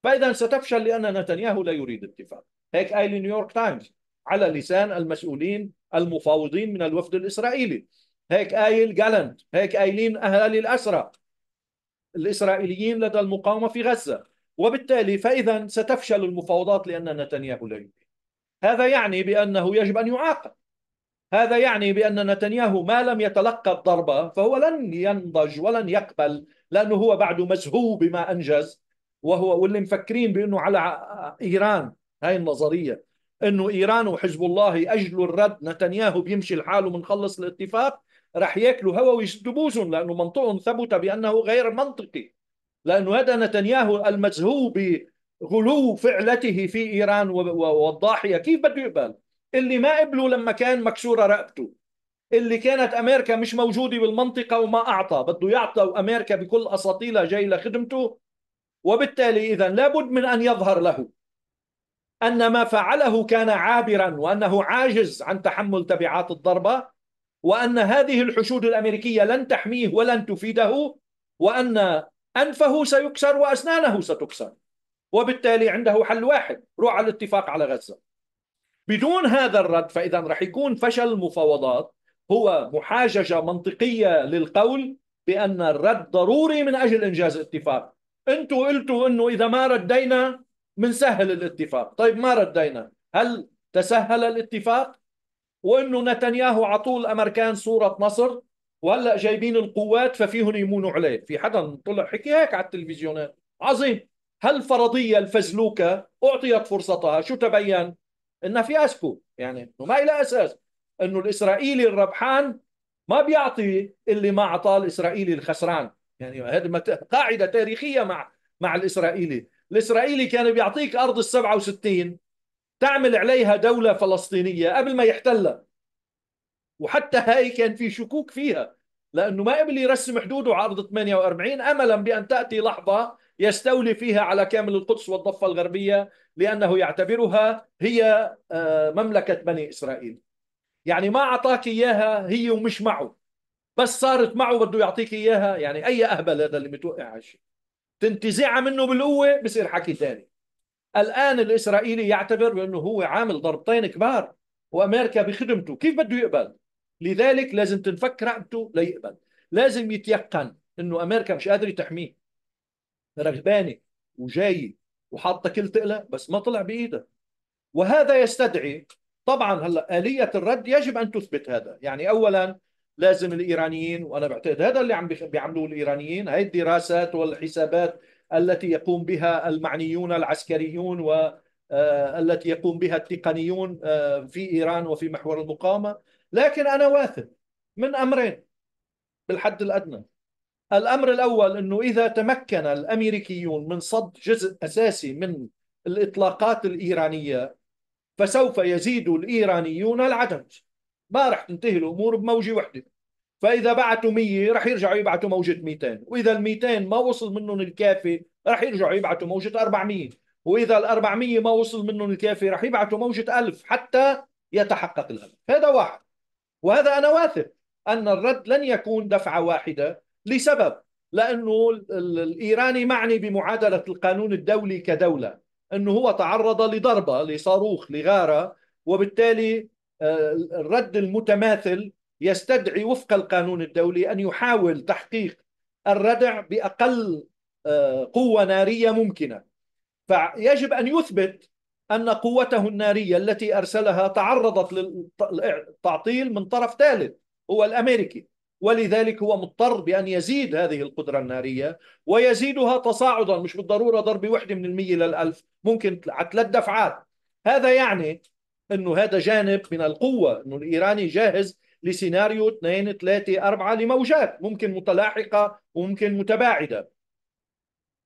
Speaker 1: فإذا ستفشل لأن نتنياهو لا يريد اتفاق هيك قال نيويورك تايمز على لسان المسؤولين المفاوضين من الوفد الإسرائيلي هيك قايل جالنت هيك قايلين أهالي الأسرى الإسرائيليين لدى المقاومة في غزة وبالتالي فإذا ستفشل المفاوضات لأن نتنياهو لا يريد هذا يعني بأنه يجب أن يعاقب هذا يعني بأن نتنياهو ما لم يتلقى الضربة فهو لن ينضج ولن يقبل لأنه هو بعده مزهو بما أنجز وهو واللي مفكرين بأنه على إيران هاي النظرية انه ايران وحزب الله ياجلوا الرد نتنياهو بيمشي لحاله ومنخلص الاتفاق رح ياكلوا هوا ويسدوا بوزهم لانه منطقهم ثبت بانه غير منطقي لانه هذا نتنياهو المزهو بغلو فعلته في ايران والضاحيه كيف بده يقبل اللي ما قبلوا لما كان مكسوره رقبته اللي كانت امريكا مش موجوده بالمنطقه وما اعطى بده يعطى امريكا بكل اساطيلها جاي لخدمته وبالتالي اذا لابد من ان يظهر له أن ما فعله كان عابرا وأنه عاجز عن تحمل تبعات الضربة وأن هذه الحشود الأمريكية لن تحميه ولن تفيده وأن أنفه سيكسر وأسنانه ستكسر وبالتالي عنده حل واحد روح على الاتفاق على غزة بدون هذا الرد فإذا رح يكون فشل المفاوضات هو محاججة منطقية للقول بأن الرد ضروري من أجل إنجاز اتفاق أنتوا قلتوا أنه إذا ما ردينا بنسهل الاتفاق طيب ما ردينا هل تسهل الاتفاق وانه نتنياهو على طول امريكان صوره مصر وهلا جايبين القوات ففيهم يمونوا عليه في حدا طلع حكي هيك على التلفزيونات عظيم هل فرضية الفزلوكة أعطيت فرصتها شو تبين إنها في أسكو يعني ما إلى أساس إنه الإسرائيلي الربحان ما بيعطي اللي ما أعطاه الإسرائيلي الخسران يعني هذه قاعدة تاريخية مع مع الإسرائيلي الإسرائيلي كان بيعطيك أرض السبعة وستين تعمل عليها دولة فلسطينية قبل ما يحتلها وحتى هاي كان في شكوك فيها لأنه ما قبل يرسم حدوده على أرض 48 أملا بأن تأتي لحظة يستولي فيها على كامل القدس والضفة الغربية لأنه يعتبرها هي آه، مملكة بني إسرائيل يعني ما أعطاك إياها هي ومش معه بس صارت معه بده يعطيك إياها يعني أي أهبل هذا اللي متوقع هالشيء تنتزعها منه بالقوة بصير حكي ثاني الآن الإسرائيلي يعتبر بأنه هو عامل ضربتين كبار وأمريكا بخدمته كيف بده يقبل لذلك لازم تنفك رقبته ليقبل لازم يتيقن أنه أمريكا مش قادرة تحميه رغبانة وجاي وحاطة كل تقلة بس ما طلع بإيدها وهذا يستدعي طبعا هلا آلية الرد يجب أن تثبت هذا يعني أولا لازم الايرانيين وانا بعتقد هذا اللي عم بيعملوه الايرانيين هاي الدراسات والحسابات التي يقوم بها المعنيون العسكريون والتي آه، يقوم بها التقنيون آه، في ايران وفي محور المقاومه لكن انا واثق من امرين بالحد الادنى الامر الاول انه اذا تمكن الامريكيون من صد جزء اساسي من الاطلاقات الايرانيه فسوف يزيد الايرانيون العدد ما رح تنتهي الامور بموجه وحده فاذا بعتوا 100 رح يرجعوا يبعتوا موجه 200 واذا ال 200 ما وصل منهم الكافي رح يرجعوا يبعتوا موجه 400 واذا ال 400 ما وصل منهم الكافي رح يبعتوا موجه 1000 حتى يتحقق الامر هذا واحد وهذا انا واثق ان الرد لن يكون دفعه واحده لسبب لانه الايراني معني بمعادله القانون الدولي كدوله انه هو تعرض لضربه لصاروخ لغاره وبالتالي آه، الرد المتماثل يستدعي وفق القانون الدولي أن يحاول تحقيق الردع بأقل آه، قوة نارية ممكنة فيجب أن يثبت أن قوته النارية التي أرسلها تعرضت للتعطيل من طرف ثالث هو الأمريكي ولذلك هو مضطر بأن يزيد هذه القدرة النارية ويزيدها تصاعدا مش بالضرورة ضرب وحدة من المية للألف ممكن على ثلاث دفعات هذا يعني انه هذا جانب من القوه انه الايراني جاهز لسيناريو 2 3 4 لموجات ممكن متلاحقه وممكن متباعده.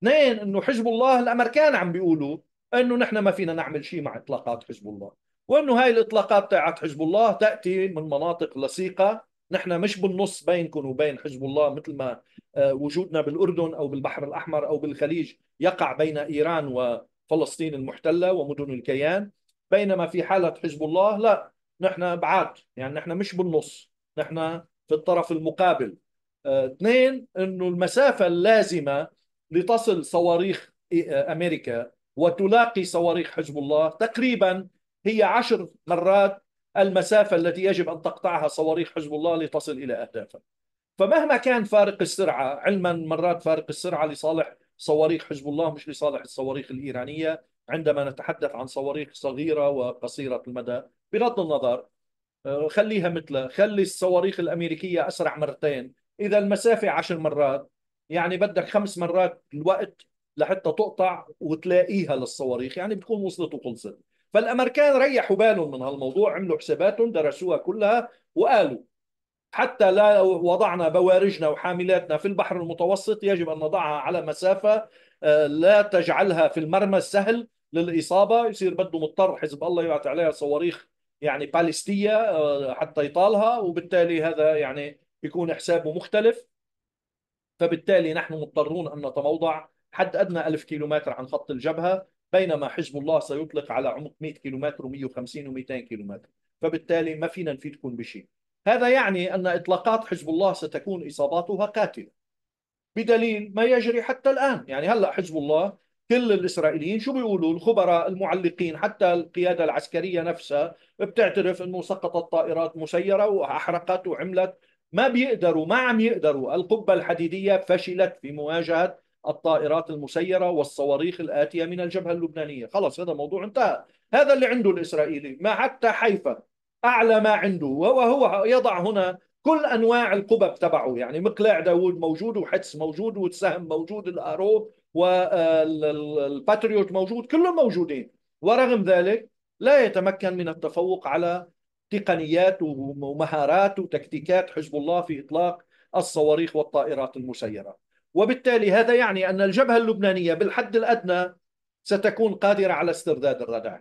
Speaker 1: اثنين انه حزب الله الامريكان عم بيقولوا انه نحن ما فينا نعمل شيء مع اطلاقات حزب الله وانه هاي الاطلاقات تاعت حزب الله تاتي من مناطق لصيقه نحن مش بالنص بينكم وبين حزب الله مثل ما آه، وجودنا بالاردن او بالبحر الاحمر او بالخليج يقع بين ايران وفلسطين المحتله ومدن الكيان بينما في حالة حزب الله لا نحن بعاد يعني نحن مش بالنص نحن في الطرف المقابل آه، اثنين انه المسافة اللازمة لتصل صواريخ آه، امريكا وتلاقي صواريخ حزب الله تقريبا هي عشر مرات المسافة التي يجب أن تقطعها صواريخ حزب الله لتصل إلى أهدافها فمهما كان فارق السرعة علما مرات فارق السرعة لصالح صواريخ حزب الله مش لصالح الصواريخ الإيرانية عندما نتحدث عن صواريخ صغيرة وقصيرة المدى بغض النظر آه، خليها مثلها خلي الصواريخ الأمريكية أسرع مرتين إذا المسافة عشر مرات يعني بدك خمس مرات الوقت لحتى تقطع وتلاقيها للصواريخ يعني بتكون وصلت وخلصت فالامريكان ريحوا بالهم من هالموضوع عملوا حساباتهم درسوها كلها وقالوا حتى لا وضعنا بوارجنا وحاملاتنا في البحر المتوسط يجب ان نضعها على مسافه آه، لا تجعلها في المرمى السهل للاصابه يصير بده مضطر حزب الله يبعث عليها صواريخ يعني باليستيه آه، حتى يطالها وبالتالي هذا يعني بيكون حسابه مختلف فبالتالي نحن مضطرون ان نتموضع حد ادنى 1000 كيلومتر عن خط الجبهه بينما حزب الله سيطلق على عمق 100 كيلومتر و150 و200 كيلومتر فبالتالي ما فينا نفيدكم بشيء هذا يعني ان اطلاقات حزب الله ستكون اصاباتها قاتله بدليل ما يجري حتى الان يعني هلا حزب الله كل الاسرائيليين شو بيقولوا الخبراء المعلقين حتى القياده العسكريه نفسها بتعترف انه سقطت طائرات مسيره واحرقت وعملت ما بيقدروا ما عم يقدروا القبه الحديديه فشلت في مواجهه الطائرات المسيره والصواريخ الاتيه من الجبهه اللبنانيه خلص هذا الموضوع انتهى هذا اللي عنده الاسرائيلي ما حتى حيفا اعلى ما عنده وهو يضع هنا كل انواع القبب تبعه يعني مقلاع داوود موجود وحدس موجود والسهم موجود الارو والباتريوت موجود كلهم موجودين ورغم ذلك لا يتمكن من التفوق على تقنيات ومهارات وتكتيكات حزب الله في إطلاق الصواريخ والطائرات المسيرة وبالتالي هذا يعني أن الجبهة اللبنانية بالحد الأدنى ستكون قادرة على استرداد الردع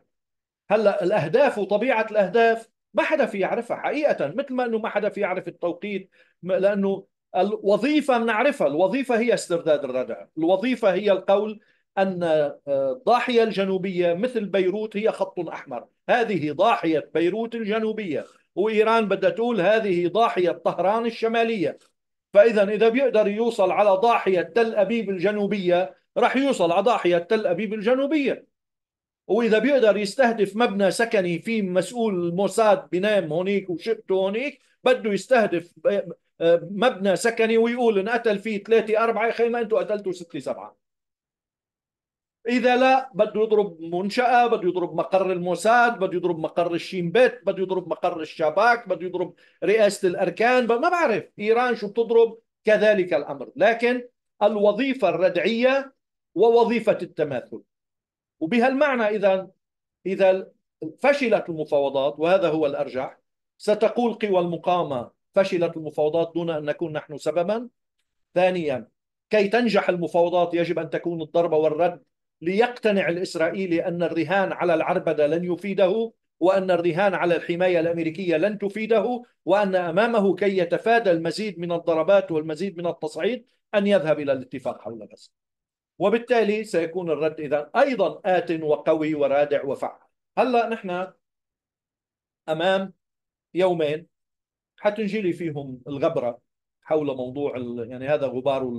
Speaker 1: هلا الأهداف وطبيعة الأهداف ما حدا في يعرفها حقيقة مثل ما أنه ما حدا في يعرف التوقيت لأنه الوظيفة نعرفها الوظيفة هي استرداد الردع الوظيفة هي القول أن الضاحية آه، الجنوبية مثل بيروت هي خط أحمر هذه ضاحية بيروت الجنوبية وإيران بدها تقول هذه ضاحية طهران الشمالية فإذا إذا بيقدر يوصل على ضاحية تل أبيب الجنوبية راح يوصل على ضاحية تل أبيب الجنوبية وإذا بيقدر يستهدف مبنى سكني فيه مسؤول الموساد بنام هونيك وشقته هونيك بده يستهدف مبنى سكني ويقول انقتل فيه ثلاثة أربعة خي ما أنتم قتلتوا ستة سبعة إذا لا بده يضرب منشأة بده يضرب مقر الموساد بده يضرب مقر الشيمبيت بده يضرب مقر الشباك بده يضرب رئاسة الأركان ما بعرف إيران شو بتضرب كذلك الأمر لكن الوظيفة الردعية ووظيفة التماثل وبهالمعنى إذا إذا فشلت المفاوضات وهذا هو الأرجح ستقول قوى المقاومه فشلت المفاوضات دون أن نكون نحن سببا ثانيا كي تنجح المفاوضات يجب أن تكون الضربة والرد ليقتنع الإسرائيلي أن الرهان على العربدة لن يفيده وأن الرهان على الحماية الأمريكية لن تفيده وأن أمامه كي يتفادى المزيد من الضربات والمزيد من التصعيد أن يذهب إلى الاتفاق حول غزة وبالتالي سيكون الرد إذا أيضا آت وقوي ورادع وفعال هلأ نحن أمام يومين حتنجلي فيهم الغبره حول موضوع يعني هذا غبار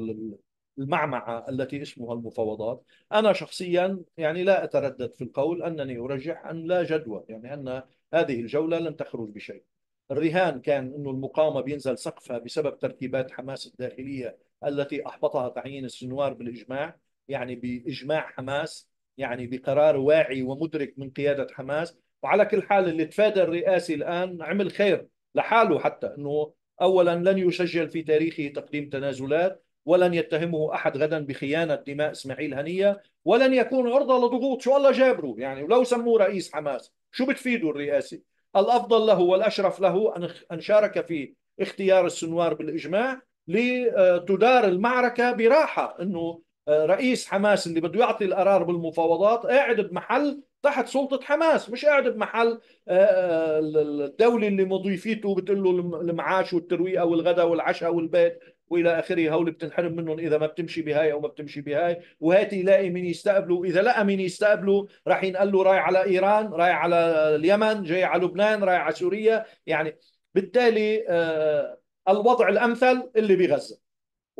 Speaker 1: المعمعة التي اسمها المفاوضات أنا شخصيا يعني لا أتردد في القول أنني أرجح أن لا جدوى يعني أن هذه الجولة لن تخرج بشيء الرهان كان انه المقاومة بينزل سقفها بسبب ترتيبات حماس الداخلية التي أحبطها تعيين السنوار بالإجماع يعني بإجماع حماس يعني بقرار واعي ومدرك من قيادة حماس وعلى كل حال اللي تفادى الرئاسي الآن عمل خير لحاله حتى أنه أولا لن يسجل في تاريخه تقديم تنازلات ولن يتهمه أحد غدا بخيانة دماء إسماعيل هنية ولن يكون عرضة لضغوط شو الله جابره يعني ولو سموه رئيس حماس شو بتفيده الرئاسة الأفضل له والأشرف له أن شارك في اختيار السنوار بالإجماع لتدار المعركة براحة أنه آه، رئيس حماس اللي بده يعطي القرار بالمفاوضات قاعد بمحل تحت سلطة حماس مش قاعد بمحل آه، آه، الدولة اللي مضيفيته بتقول له المعاش والترويقة والغداء والعشاء والبيت والى اخره هول بتنحرم منهم اذا ما بتمشي بهاي او ما بتمشي بهاي وهاتي يلاقي مين يستقبله اذا لقى مين يستقبله راح ينقل له راي على ايران راي على اليمن جاي على لبنان راي على سوريا يعني بالتالي الوضع الامثل اللي بغزه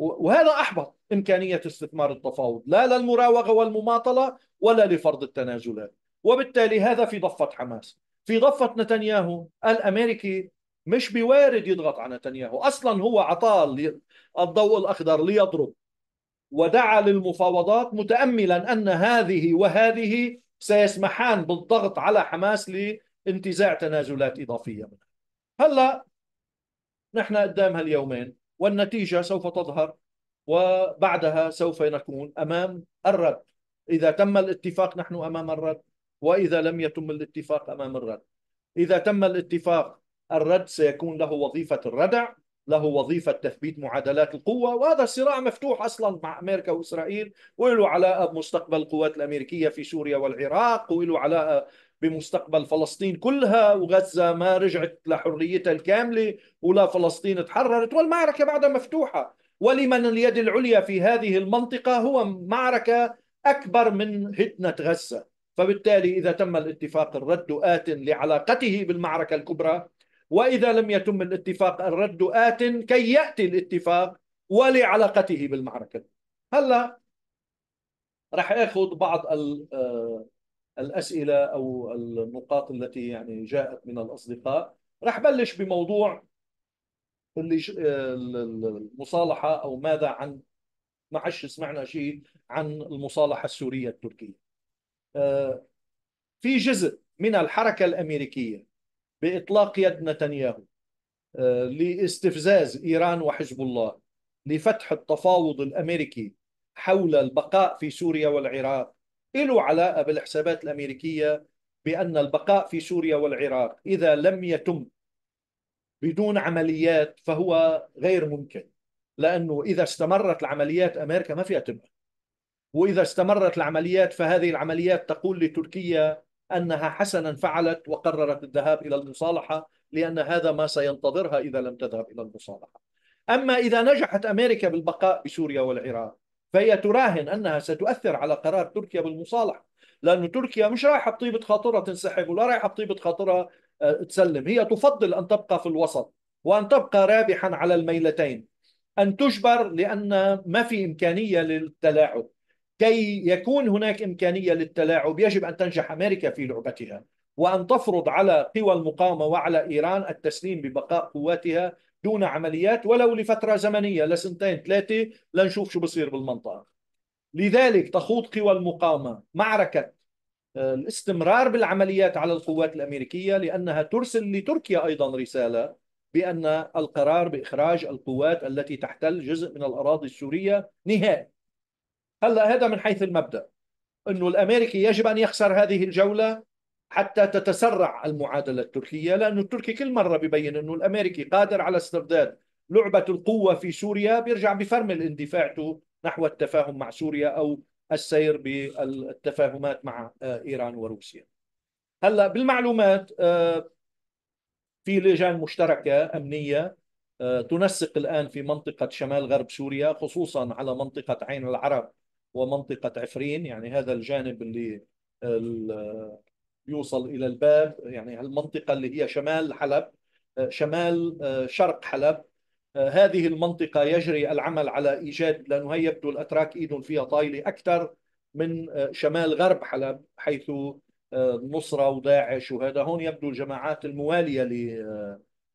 Speaker 1: وهذا أحبط إمكانية استثمار التفاوض لا للمراوغة والمماطلة ولا لفرض التنازلات وبالتالي هذا في ضفة حماس في ضفة نتنياهو الأمريكي مش بوارد يضغط على نتنياهو أصلا هو عطاه الضوء الأخضر ليضرب ودعا للمفاوضات متأملا أن هذه وهذه سيسمحان بالضغط على حماس لانتزاع تنازلات إضافية منها هلا نحن قدام هاليومين والنتيجة سوف تظهر وبعدها سوف نكون أمام الرد إذا تم الاتفاق نحن أمام الرد وإذا لم يتم الاتفاق أمام الرد إذا تم الاتفاق الرد سيكون له وظيفة الردع له وظيفة تثبيت معادلات القوة وهذا الصراع مفتوح أصلا مع أمريكا وإسرائيل وله علاقة بمستقبل القوات الأمريكية في سوريا والعراق وله علاقة بمستقبل فلسطين كلها وغزة ما رجعت لحريتها الكاملة ولا فلسطين تحررت والمعركة بعدها مفتوحة ولمن اليد العليا في هذه المنطقة هو معركة أكبر من هدنة غزة فبالتالي إذا تم الاتفاق الرد آت لعلاقته بالمعركة الكبرى وإذا لم يتم الاتفاق الرد آت كي يأتي الاتفاق ولعلاقته بالمعركة هلا رح أخذ بعض ال آه، الاسئله او النقاط التي يعني جاءت من الاصدقاء رح بلش بموضوع اللي المصالحه او ماذا عن ما عادش سمعنا شيء عن المصالحه السوريه التركيه. آه، في جزء من الحركه الامريكيه باطلاق يد نتنياهو آه، لاستفزاز ايران وحزب الله لفتح التفاوض الامريكي حول البقاء في سوريا والعراق له علاقة بالحسابات الأمريكية بأن البقاء في سوريا والعراق إذا لم يتم بدون عمليات فهو غير ممكن لأنه إذا استمرت العمليات أمريكا ما فيها تبقى وإذا استمرت العمليات فهذه العمليات تقول لتركيا أنها حسنا فعلت وقررت الذهاب إلى المصالحة لأن هذا ما سينتظرها إذا لم تذهب إلى المصالحة أما إذا نجحت أمريكا بالبقاء بسوريا والعراق فهي تراهن أنها ستؤثر على قرار تركيا بالمصالحة لأن تركيا مش رايحة بطيبة خاطرها تنسحب ولا رايحة بطيبة خاطرها آه، تسلم هي تفضل أن تبقى في الوسط وأن تبقى رابحا على الميلتين أن تجبر لأن ما في إمكانية للتلاعب كي يكون هناك إمكانية للتلاعب يجب أن تنجح أمريكا في لعبتها وأن تفرض على قوى المقاومة وعلى إيران التسليم ببقاء قواتها دون عمليات ولو لفترة زمنية لسنتين ثلاثة لنشوف شو بصير بالمنطقة لذلك تخوض قوى المقاومة معركة آه، الاستمرار بالعمليات على القوات الأمريكية لأنها ترسل لتركيا أيضا رسالة بأن القرار بإخراج القوات التي تحتل جزء من الأراضي السورية نهائي هلا هذا من حيث المبدأ أنه الأمريكي يجب أن يخسر هذه الجولة حتى تتسرع المعادلة التركية لأن التركي كل مرة ببين أنه الأمريكي قادر على استرداد لعبة القوة في سوريا بيرجع بفرمل اندفاعته نحو التفاهم مع سوريا أو السير بالتفاهمات مع آه، إيران وروسيا هلا بالمعلومات آه، في لجان مشتركة أمنية آه، تنسق الآن في منطقة شمال غرب سوريا خصوصا على منطقة عين العرب ومنطقة عفرين يعني هذا الجانب اللي يوصل الى الباب يعني المنطقه اللي هي شمال حلب شمال آه، شرق حلب آه، هذه المنطقه يجري العمل على ايجاد لانه هي يبدو الاتراك ايدهم فيها طايله اكثر من آه، شمال غرب حلب حيث النصره وداعش وهذا هون يبدو الجماعات المواليه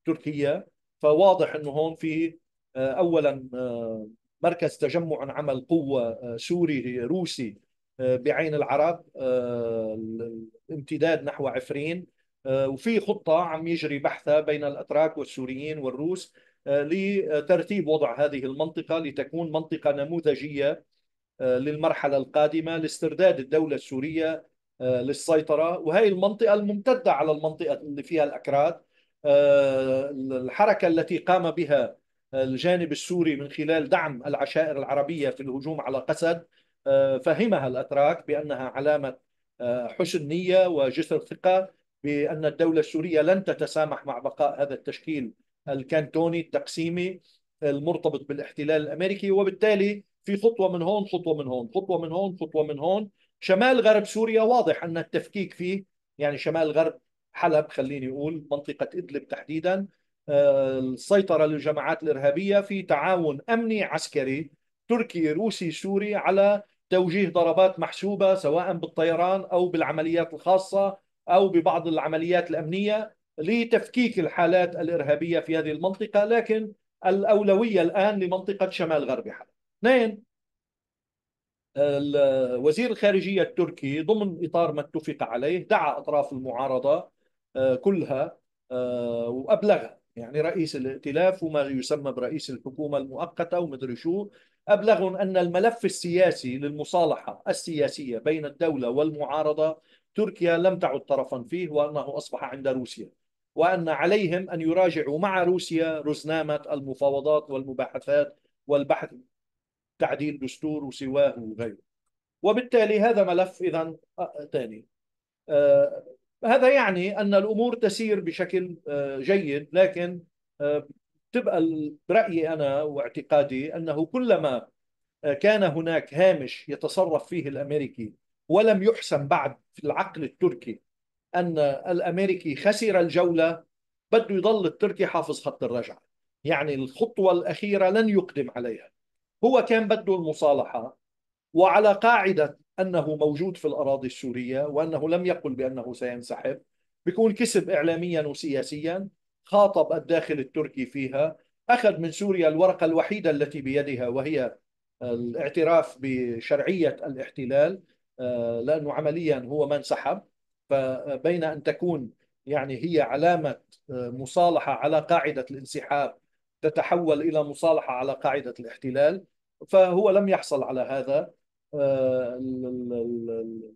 Speaker 1: لتركيا فواضح انه هون في اولا مركز تجمع عمل قوه سوري روسي آه، بعين العرب آه، الامتداد نحو عفرين آه، وفي خطة عم يجري بحثها بين الأتراك والسوريين والروس لترتيب وضع هذه المنطقة لتكون منطقة نموذجية للمرحلة القادمة لاسترداد الدولة السورية للسيطرة وهي المنطقة الممتدة على المنطقة اللي فيها الأكراد الحركة التي قام بها الجانب السوري من خلال دعم العشائر العربية في الهجوم على قسد فهمها الأتراك بأنها علامة آه، حسن نية وجسر ثقة بأن الدولة السورية لن تتسامح مع بقاء هذا التشكيل الكانتوني التقسيمي المرتبط بالاحتلال الأمريكي وبالتالي في خطوة من هون خطوة من هون خطوة من هون خطوة من هون شمال غرب سوريا واضح أن التفكيك فيه يعني شمال غرب حلب خليني أقول منطقة إدلب تحديدا آه، السيطرة للجماعات الإرهابية في تعاون أمني عسكري تركي روسي سوري على توجيه ضربات محسوبة سواء بالطيران أو بالعمليات الخاصة أو ببعض العمليات الأمنية لتفكيك الحالات الإرهابية في هذه المنطقة لكن الأولوية الآن لمنطقة شمال غرب حلب اثنين وزير الخارجية التركي ضمن إطار ما اتفق عليه دعا أطراف المعارضة آه، كلها آه، وأبلغها يعني رئيس الائتلاف وما يسمى برئيس الحكومة المؤقتة ومدري شو أبلغهم أن الملف السياسي للمصالحة السياسية بين الدولة والمعارضة تركيا لم تعد طرفا فيه وأنه أصبح عند روسيا وأن عليهم أن يراجعوا مع روسيا رزنامة المفاوضات والمباحثات والبحث تعديل دستور وسواه وغيره وبالتالي هذا ملف إذا ثاني آه، آه، هذا يعني أن الأمور تسير بشكل آه، جيد لكن تبقى رايي انا واعتقادي انه كلما كان هناك هامش يتصرف فيه الامريكي ولم يحسم بعد في العقل التركي ان الامريكي خسر الجوله بده يضل التركي حافظ خط الرجعه يعني الخطوه الاخيره لن يقدم عليها هو كان بده المصالحه وعلى قاعده انه موجود في الاراضي السوريه وانه لم يقل بانه سينسحب بيكون كسب اعلاميا وسياسيا خاطب الداخل التركي فيها أخذ من سوريا الورقة الوحيدة التي بيدها وهي آه، الاعتراف بشرعية الاحتلال آه، لأنه عمليا هو من سحب فبين أن تكون يعني هي علامة آه، مصالحة على قاعدة الانسحاب تتحول إلى مصالحة على قاعدة الاحتلال فهو لم يحصل على هذا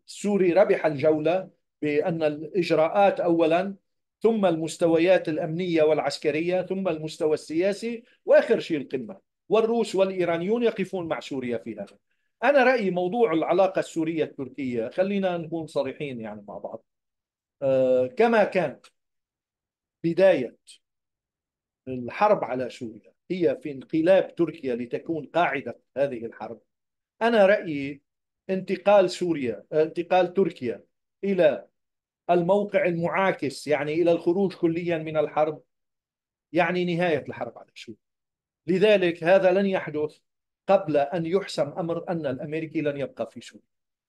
Speaker 1: السوري ربح الجولة بأن الإجراءات أولا ثم المستويات الأمنية والعسكرية ثم المستوى السياسي وآخر شيء القمة والروس والإيرانيون يقفون مع سوريا في هذا أنا رأيي موضوع العلاقة السورية التركية خلينا نكون صريحين يعني مع بعض أه كما كانت بداية الحرب على سوريا هي في انقلاب تركيا لتكون قاعدة هذه الحرب أنا رأيي انتقال سوريا آه، انتقال تركيا إلى الموقع المعاكس يعني إلى الخروج كليا من الحرب يعني نهاية الحرب على شو لذلك هذا لن يحدث قبل أن يحسم أمر أن الأمريكي لن يبقى في سوريا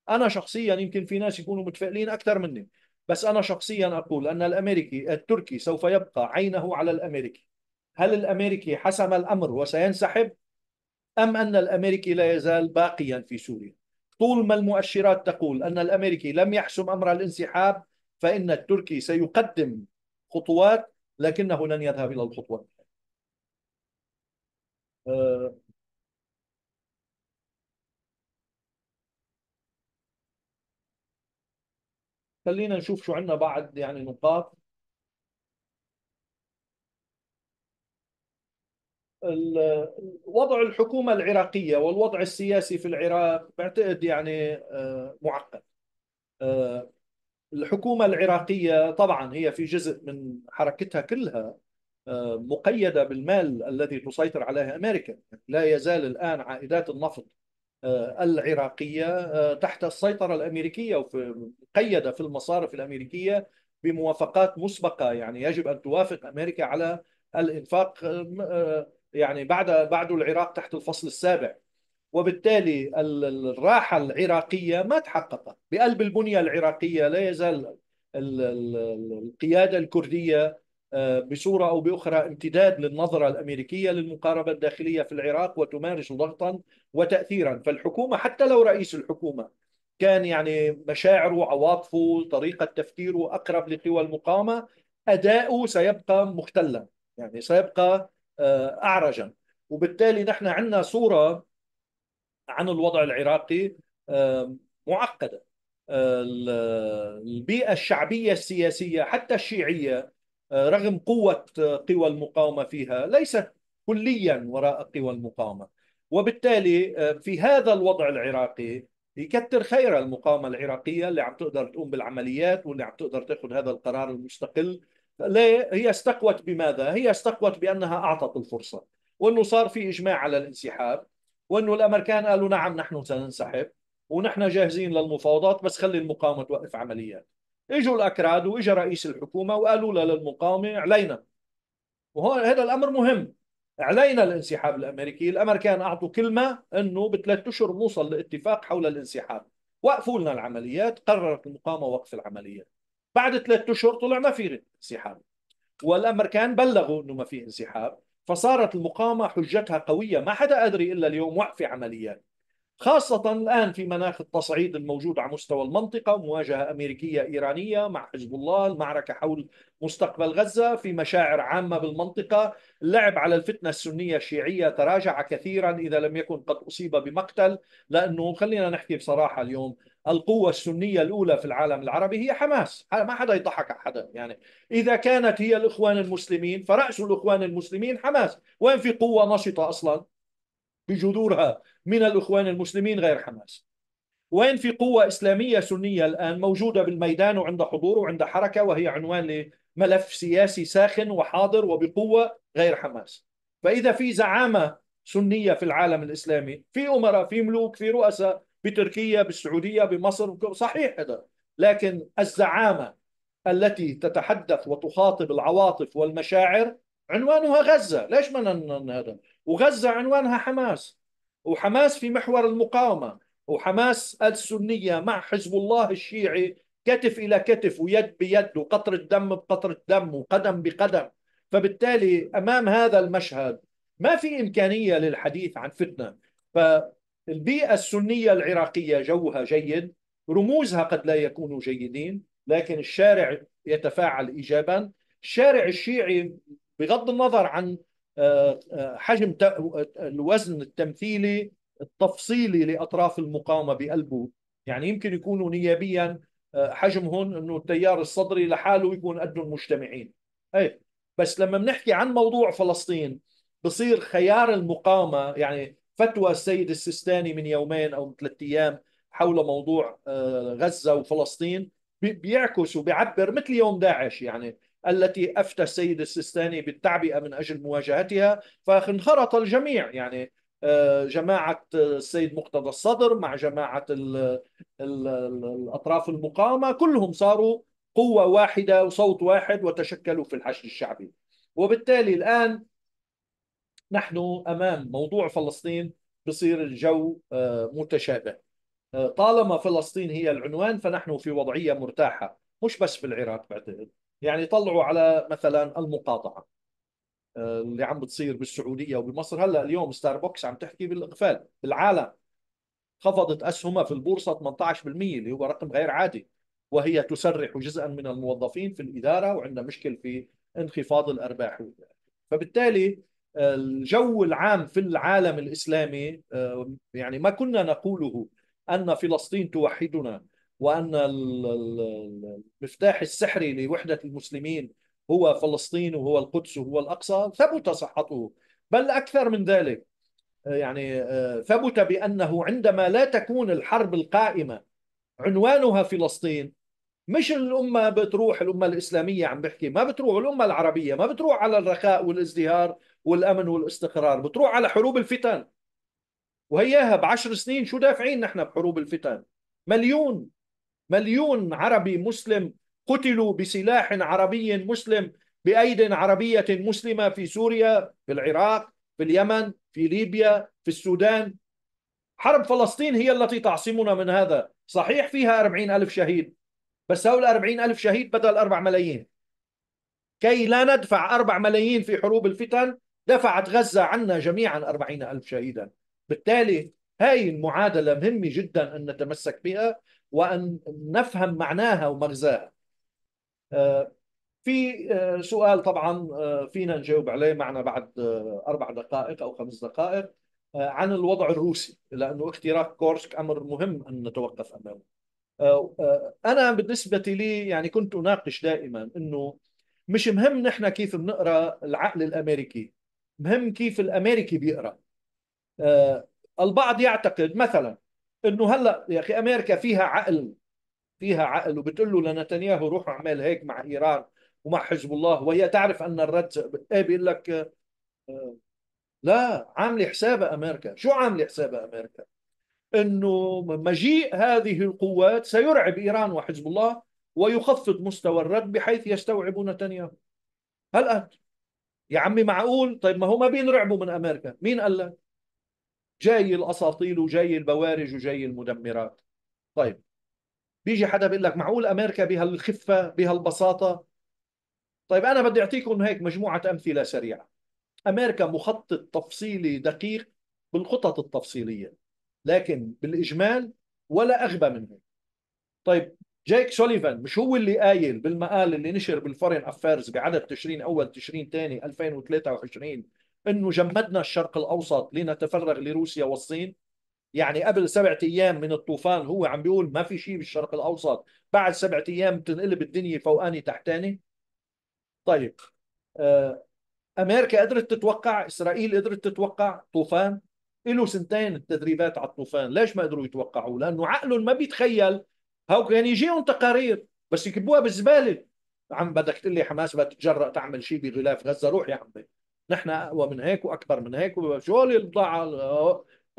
Speaker 1: أنا شخصيا يمكن في ناس يكونوا متفائلين أكثر مني بس أنا شخصيا أقول أن الأمريكي التركي سوف يبقى عينه على الأمريكي هل الأمريكي حسم الأمر وسينسحب أم أن الأمريكي لا يزال باقيا في سوريا طول ما المؤشرات تقول أن الأمريكي لم يحسم أمر الانسحاب فإن التركي سيقدم خطوات لكنه لن يذهب إلى الخطوة أه، خلينا نشوف شو عندنا بعد يعني نقاط وضع الحكومة العراقية والوضع السياسي في العراق بعتقد يعني أه، معقد أه، الحكومة العراقية طبعا هي في جزء من حركتها كلها آه، مقيدة بالمال الذي تسيطر عليه أمريكا لا يزال الآن عائدات النفط آه، العراقية آه، تحت السيطرة الأمريكية ومقيدة في المصارف الأمريكية بموافقات مسبقة يعني يجب أن توافق أمريكا على الإنفاق يعني بعد بعد العراق تحت الفصل السابع وبالتالي الراحة العراقية ما تحققت بقلب البنية العراقية لا يزال القيادة الكردية آه، بصورة أو بأخرى امتداد للنظرة الأمريكية للمقاربة الداخلية في العراق وتمارس ضغطا وتأثيرا فالحكومة حتى لو رئيس الحكومة كان يعني مشاعره عواطفه طريقة تفكيره أقرب لقوى المقاومة أداؤه سيبقى مختلا يعني سيبقى آه، أعرجا وبالتالي نحن عندنا صورة عن الوضع العراقي معقده البيئه الشعبيه السياسيه حتى الشيعيه آه، رغم قوه آه، قوى المقاومه فيها ليست كليا وراء قوى المقاومه وبالتالي آه، في هذا الوضع العراقي يكتر خير المقاومه العراقيه اللي عم تقدر تقوم بالعمليات واللي عم تقدر تاخذ هذا القرار المستقل ليه؟ هي استقوت بماذا؟ هي استقوت بانها اعطت الفرصه وانه صار في اجماع على الانسحاب وانه الامريكان قالوا نعم نحن سننسحب ونحن جاهزين للمفاوضات بس خلي المقاومه توقف عمليات اجوا الاكراد واجا رئيس الحكومه وقالوا للمقاومه علينا وهون هذا الامر مهم علينا الانسحاب الامريكي، الامريكان اعطوا كلمه انه بثلاث اشهر بنوصل لاتفاق حول الانسحاب، وقفوا لنا العمليات، قررت المقاومه وقف العمليات. بعد ثلاث اشهر طلع ما في انسحاب. والامريكان بلغوا انه ما في انسحاب، فصارت المقاومة حجتها قوية ما حدا أدري إلا اليوم وقف عمليات خاصة الآن في مناخ التصعيد الموجود على مستوى المنطقة مواجهة أمريكية إيرانية مع حزب الله المعركة حول مستقبل غزة في مشاعر عامة بالمنطقة اللعب على الفتنة السنية الشيعية تراجع كثيرا إذا لم يكن قد أصيب بمقتل لأنه خلينا نحكي بصراحة اليوم القوة السنية الأولى في العالم العربي هي حماس ما حدا يضحك على حدا يعني إذا كانت هي الإخوان المسلمين فرأس الإخوان المسلمين حماس وين في قوة نشطة أصلا بجذورها من الإخوان المسلمين غير حماس وين في قوة إسلامية سنية الآن موجودة بالميدان وعند حضور وعند حركة وهي عنوان لملف سياسي ساخن وحاضر وبقوة غير حماس فإذا في زعامة سنية في العالم الإسلامي في أمراء في ملوك في رؤساء بتركيا بالسعودية بمصر صحيح هذا لكن الزعامة التي تتحدث وتخاطب العواطف والمشاعر عنوانها غزة ليش ما هذا وغزة عنوانها حماس وحماس في محور المقاومة وحماس السنية مع حزب الله الشيعي كتف إلى كتف ويد بيد وقطرة دم بقطرة دم وقدم بقدم فبالتالي أمام هذا المشهد ما في إمكانية للحديث عن فتنة ف البيئة السنية العراقية جوها جيد رموزها قد لا يكونوا جيدين لكن الشارع يتفاعل إيجابا الشارع الشيعي بغض النظر عن آه، آه، حجم الوزن التمثيلي التفصيلي لأطراف المقاومة بقلبه يعني يمكن يكونوا نيابيا آه، حجمهم انه التيار الصدري لحاله يكون قد المجتمعين اي بس لما بنحكي عن موضوع فلسطين بصير خيار المقاومه يعني فتوى السيد السيستاني من يومين او من ثلاث ايام حول موضوع آه، غزه وفلسطين بيعكس وبيعبر مثل يوم داعش يعني التي افتى السيد السيستاني بالتعبئه من اجل مواجهتها فانخرط الجميع يعني آه، جماعة آه، السيد مقتدى الصدر مع جماعة الأطراف المقاومة كلهم صاروا قوة واحدة وصوت واحد وتشكلوا في الحشد الشعبي وبالتالي الآن نحن امام موضوع فلسطين بصير الجو آه، متشابه آه، طالما فلسطين هي العنوان فنحن في وضعيه مرتاحه مش بس في العراق بعتقد يعني طلعوا على مثلا المقاطعه آه، اللي عم بتصير بالسعوديه وبمصر هلا اليوم ستاربكس عم تحكي بالاقفال العالم خفضت اسهمها في البورصه 18% اللي هو رقم غير عادي وهي تسرح جزءا من الموظفين في الاداره وعندنا مشكل في انخفاض الارباح فبالتالي الجو العام في العالم الاسلامي آه، يعني ما كنا نقوله ان فلسطين توحدنا وان المفتاح السحري لوحده المسلمين هو فلسطين وهو القدس وهو الاقصى ثبت صحته بل اكثر من ذلك آه، يعني آه، ثبت بانه عندما لا تكون الحرب القائمه عنوانها فلسطين مش الأمة بتروح الأمة الإسلامية عم بحكي ما بتروح الأمة العربية ما بتروح على الرخاء والازدهار والأمن والاستقرار بتروح على حروب الفتن وهياها بعشر سنين شو دافعين نحن بحروب الفتن مليون مليون عربي مسلم قتلوا بسلاح عربي مسلم بأيد عربية مسلمة في سوريا في العراق في اليمن في ليبيا في السودان حرب فلسطين هي التي تعصمنا من هذا صحيح فيها أربعين ألف شهيد بس هؤلاء 40 ألف شهيد بدل 4 ملايين كي لا ندفع 4 ملايين في حروب الفتن دفعت غزة عنا جميعا 40 ألف شهيدا بالتالي هاي المعادلة مهمة جدا أن نتمسك بها وأن نفهم معناها ومغزاها آه، في آه، سؤال طبعا آه، فينا نجاوب عليه معنا بعد أربع دقائق أو خمس دقائق عن الوضع الروسي لأنه اختراق كورسك أمر مهم أن نتوقف أمامه آه، آه، انا بالنسبه لي يعني كنت اناقش دائما انه مش مهم نحن كيف بنقرا العقل الامريكي مهم كيف الامريكي بيقرا آه، البعض يعتقد مثلا انه هلا يا اخي امريكا فيها عقل فيها عقل وبتقول له لنتنياهو روح اعمل هيك مع ايران ومع حزب الله وهي تعرف ان الرد ايه بيقول لك لا عامله حسابها امريكا شو عامله حسابها امريكا انه مجيء هذه القوات سيرعب ايران وحزب الله ويخفض مستوى الرد بحيث يستوعب نتنياهو هل انت يا عمي معقول طيب ما هو ما بينرعبوا من امريكا مين قال لك جاي الاساطيل وجاي البوارج وجاي المدمرات طيب بيجي حدا بيقول لك معقول امريكا بهالخفه بهالبساطه طيب انا بدي اعطيكم هيك مجموعه امثله سريعه امريكا مخطط تفصيلي دقيق بالخطط التفصيليه لكن بالاجمال ولا اغبى من هيك طيب جيك سوليفان مش هو اللي قايل بالمقال اللي نشر بالفورين افيرز بعدد تشرين اول تشرين ثاني 2023 انه جمدنا الشرق الاوسط لنتفرغ لروسيا والصين يعني قبل سبعة ايام من الطوفان هو عم بيقول ما في شيء بالشرق الاوسط بعد سبعة ايام بتنقلب الدنيا فوقاني تحتاني طيب آه، امريكا قدرت تتوقع اسرائيل قدرت تتوقع طوفان له سنتين التدريبات على الطوفان ليش ما قدروا يتوقعوا لانه عقلهم ما بيتخيل هو كان يعني يجيهم تقارير بس يكبوها بالزباله عم بدك تقول لي حماس بدها تتجرأ تعمل شيء بغلاف غزه روح يا عمي نحن اقوى من هيك واكبر من هيك شو البضاعه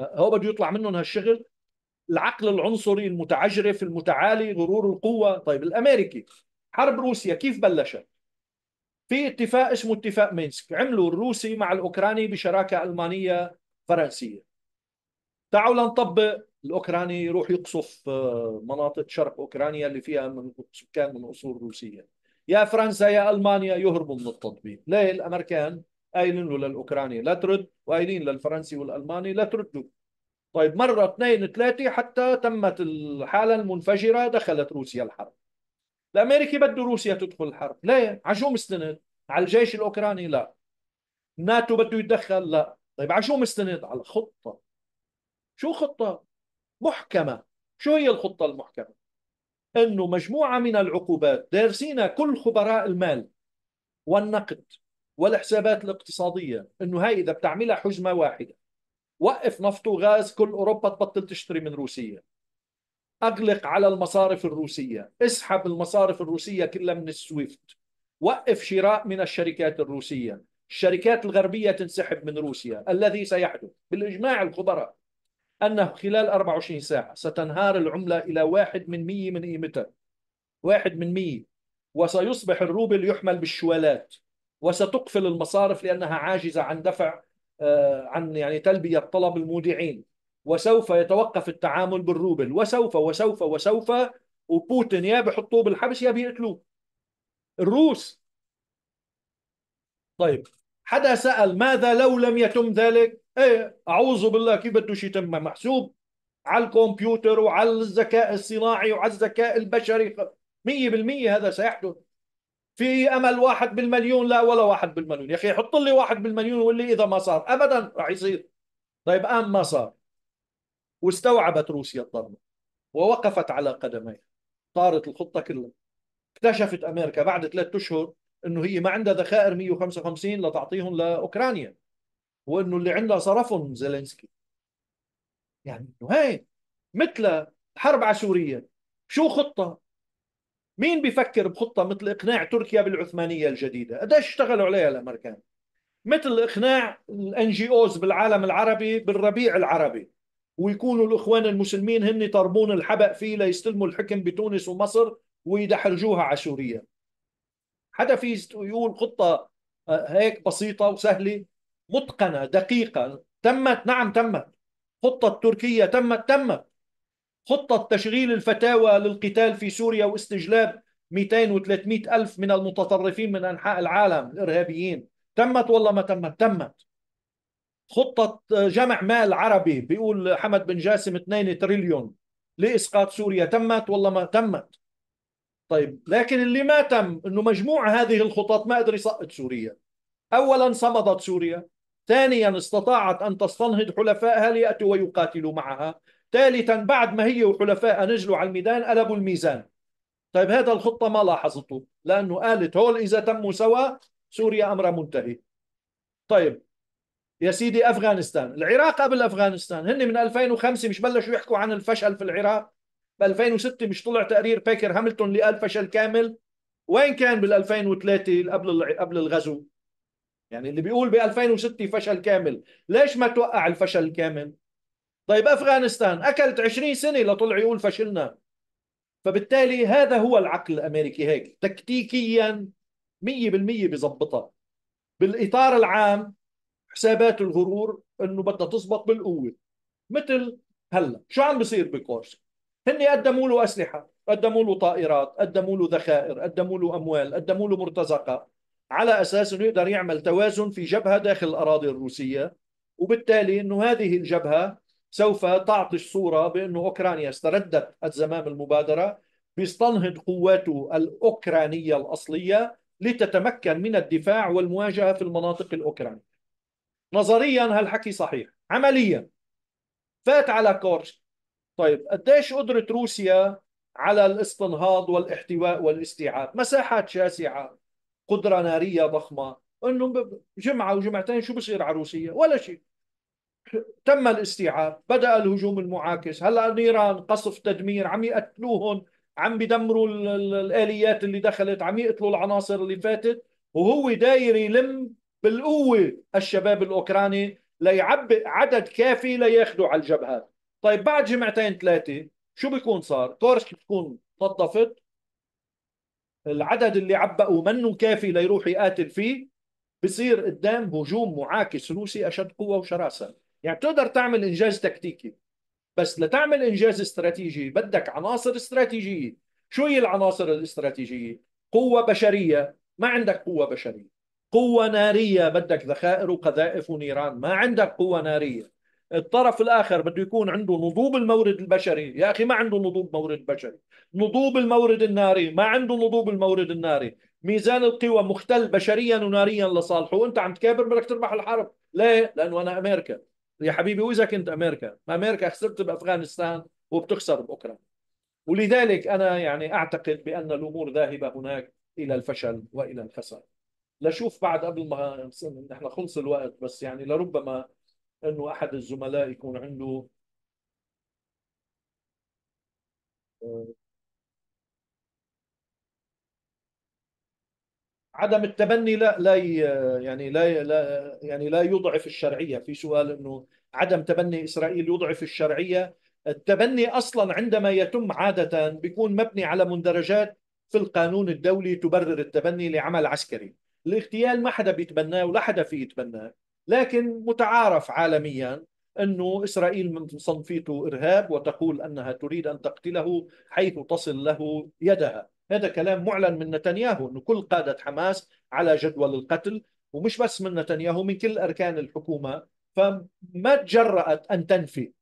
Speaker 1: هو بده يطلع منهم هالشغل العقل العنصري المتعجرف المتعالي غرور القوه طيب الامريكي حرب روسيا كيف بلشت في اتفاق اسمه اتفاق مينسك عملوا الروسي مع الاوكراني بشراكه المانيه فرنسيه تعالوا لنطبق الاوكراني يروح يقصف آه، مناطق شرق اوكرانيا اللي فيها من سكان من اصول روسيه يا فرنسا يا المانيا يهربوا من التطبيق ليه الامريكان قايلين له للاوكراني لا ترد وقايلين للفرنسي والالماني لا تردوا طيب مرة اثنين ثلاثة حتى تمت الحالة المنفجرة دخلت روسيا الحرب الأمريكي بده روسيا تدخل الحرب ليه؟ عشو مستند؟ على الجيش الأوكراني؟ لا ناتو بده يتدخل؟ لا طيب على شو مستند؟ على خطة شو خطه؟ محكمه شو هي الخطه المحكمه؟ انه مجموعه من العقوبات دارسينها كل خبراء المال والنقد والحسابات الاقتصاديه انه هاي اذا بتعملها حجمه واحده وقف نفط وغاز كل اوروبا تبطل تشتري من روسيا اغلق على المصارف الروسيه اسحب المصارف الروسيه كلها من السويفت وقف شراء من الشركات الروسيه الشركات الغربية تنسحب من روسيا الذي سيحدث بالإجماع الخبراء أنه خلال 24 ساعة ستنهار العملة إلى واحد من مية من قيمتها واحد من مية وسيصبح الروبل يحمل بالشوالات وستقفل المصارف لأنها عاجزة عن دفع آه، عن يعني تلبية طلب المودعين وسوف يتوقف التعامل بالروبل وسوف وسوف وسوف وبوتين يا بحطوه بالحبس يا بيقتلوه الروس طيب حدا سأل ماذا لو لم يتم ذلك ايه اعوذ بالله كيف بده شيء يتم محسوب على الكمبيوتر وعلى الذكاء الصناعي وعلى الذكاء البشري 100% هذا سيحدث في امل واحد بالمليون لا ولا واحد بالمليون يا اخي حط لي واحد بالمليون وقول لي اذا ما صار ابدا راح يصير طيب قام ما صار واستوعبت روسيا الضربه ووقفت على قدميها طارت الخطه كلها اكتشفت امريكا بعد ثلاثة اشهر انه هي ما عندها ذخائر 155 لتعطيهم لاوكرانيا وانه اللي عندها صرفهم زيلينسكي يعني انه هي مثل حرب عاشوريه شو خطه مين بيفكر بخطه مثل اقناع تركيا بالعثمانيه الجديده قديش اشتغلوا عليها الامريكان مثل اقناع الان جي اوز بالعالم العربي بالربيع العربي ويكونوا الاخوان المسلمين هن طربون الحبق فيه ليستلموا الحكم بتونس ومصر ويدحرجوها على سوريا حدا في يقول خطه آه، هيك بسيطه وسهله متقنه دقيقه تمت نعم تمت خطه تركيا تمت تمت خطه تشغيل الفتاوى للقتال في سوريا واستجلاب 200 و300 الف من المتطرفين من انحاء العالم الارهابيين تمت والله ما تمت تمت خطة آه، جمع مال عربي بيقول حمد بن جاسم 2 تريليون لإسقاط سوريا تمت والله ما تمت طيب لكن اللي ما تم انه مجموع هذه الخطط ما قدر يسقط سوريا اولا صمدت سوريا ثانيا استطاعت ان تستنهض حلفائها لياتوا ويقاتلوا معها ثالثا بعد ما هي وحلفائها نزلوا على الميدان قلبوا الميزان طيب هذا الخطة ما لاحظته لأنه قالت هول إذا تموا سوا سوريا أمرها منتهي طيب يا سيدي أفغانستان العراق قبل أفغانستان هن من 2005 مش بلشوا يحكوا عن الفشل في العراق ب 2006 مش طلع تقرير بيكر هاملتون اللي قال فشل كامل وين كان بال 2003 قبل قبل الغزو يعني اللي بيقول ب 2006 فشل كامل ليش ما توقع الفشل الكامل طيب افغانستان اكلت 20 سنه لطلع يقول فشلنا فبالتالي هذا هو العقل الامريكي هيك تكتيكيا 100% بيظبطها بالاطار العام حسابات الغرور انه بدها تزبط بالقوه مثل هلا شو عم بصير بكورسك هن قدموا له أسلحة قدموا له طائرات قدموا له ذخائر قدموا له أموال قدموا له مرتزقة على أساس أنه يقدر يعمل توازن في جبهة داخل الأراضي الروسية وبالتالي أنه هذه الجبهة سوف تعطي الصورة بأنه أوكرانيا استردت الزمام المبادرة بيستنهض قواته الأوكرانية الأصلية لتتمكن من الدفاع والمواجهة في المناطق الأوكرانية نظريا هالحكي صحيح عمليا فات على كورسك طيب قديش قدرة روسيا على الاستنهاض والاحتواء والاستيعاب مساحات شاسعة قدرة نارية ضخمة انه جمعة وجمعتين شو بصير على روسيا ولا شيء تم الاستيعاب بدأ الهجوم المعاكس هلا نيران قصف تدمير عم يقتلوهم عم بدمروا الآليات اللي دخلت عم يقتلوا العناصر اللي فاتت وهو داير يلم بالقوة الشباب الأوكراني ليعبئ عدد كافي لياخدوا على الجبهات طيب بعد جمعتين ثلاثه شو بيكون صار؟ كورش بتكون نظفت العدد اللي عبقوا منه كافي ليروح يقاتل فيه بصير قدام هجوم معاكس روسي اشد قوه وشراسه، يعني بتقدر تعمل انجاز تكتيكي بس لتعمل انجاز استراتيجي بدك عناصر استراتيجيه، شو هي العناصر الاستراتيجيه؟ قوه بشريه، ما عندك قوه بشريه، قوه ناريه بدك ذخائر وقذائف ونيران، ما عندك قوه ناريه، الطرف الاخر بده يكون عنده نضوب المورد البشري يا اخي ما عنده نضوب مورد بشري نضوب المورد الناري ما عنده نضوب المورد الناري ميزان القوى مختل بشريا وناريا لصالحه وانت عم تكابر بدك تربح الحرب ليه لانه انا امريكا يا حبيبي واذا كنت امريكا ما امريكا خسرت بافغانستان وبتخسر باوكرانيا ولذلك انا يعني اعتقد بان الامور ذاهبه هناك الى الفشل والى الخساره لشوف بعد قبل ما نحن خلص الوقت بس يعني لربما انه احد الزملاء يكون عنده عدم التبني لا لا يعني لا, لا يعني لا يضعف الشرعيه في سؤال انه عدم تبني اسرائيل يضعف الشرعيه التبني اصلا عندما يتم عاده بيكون مبني على مندرجات في القانون الدولي تبرر التبني لعمل عسكري الاغتيال ما حدا بيتبناه ولا حدا فيه يتبناه لكن متعارف عالميا أنه إسرائيل من صنفيته إرهاب وتقول أنها تريد أن تقتله حيث تصل له يدها هذا كلام معلن من نتنياهو أنه كل قادة حماس على جدول القتل ومش بس من نتنياهو من كل أركان الحكومة فما تجرأت أن تنفي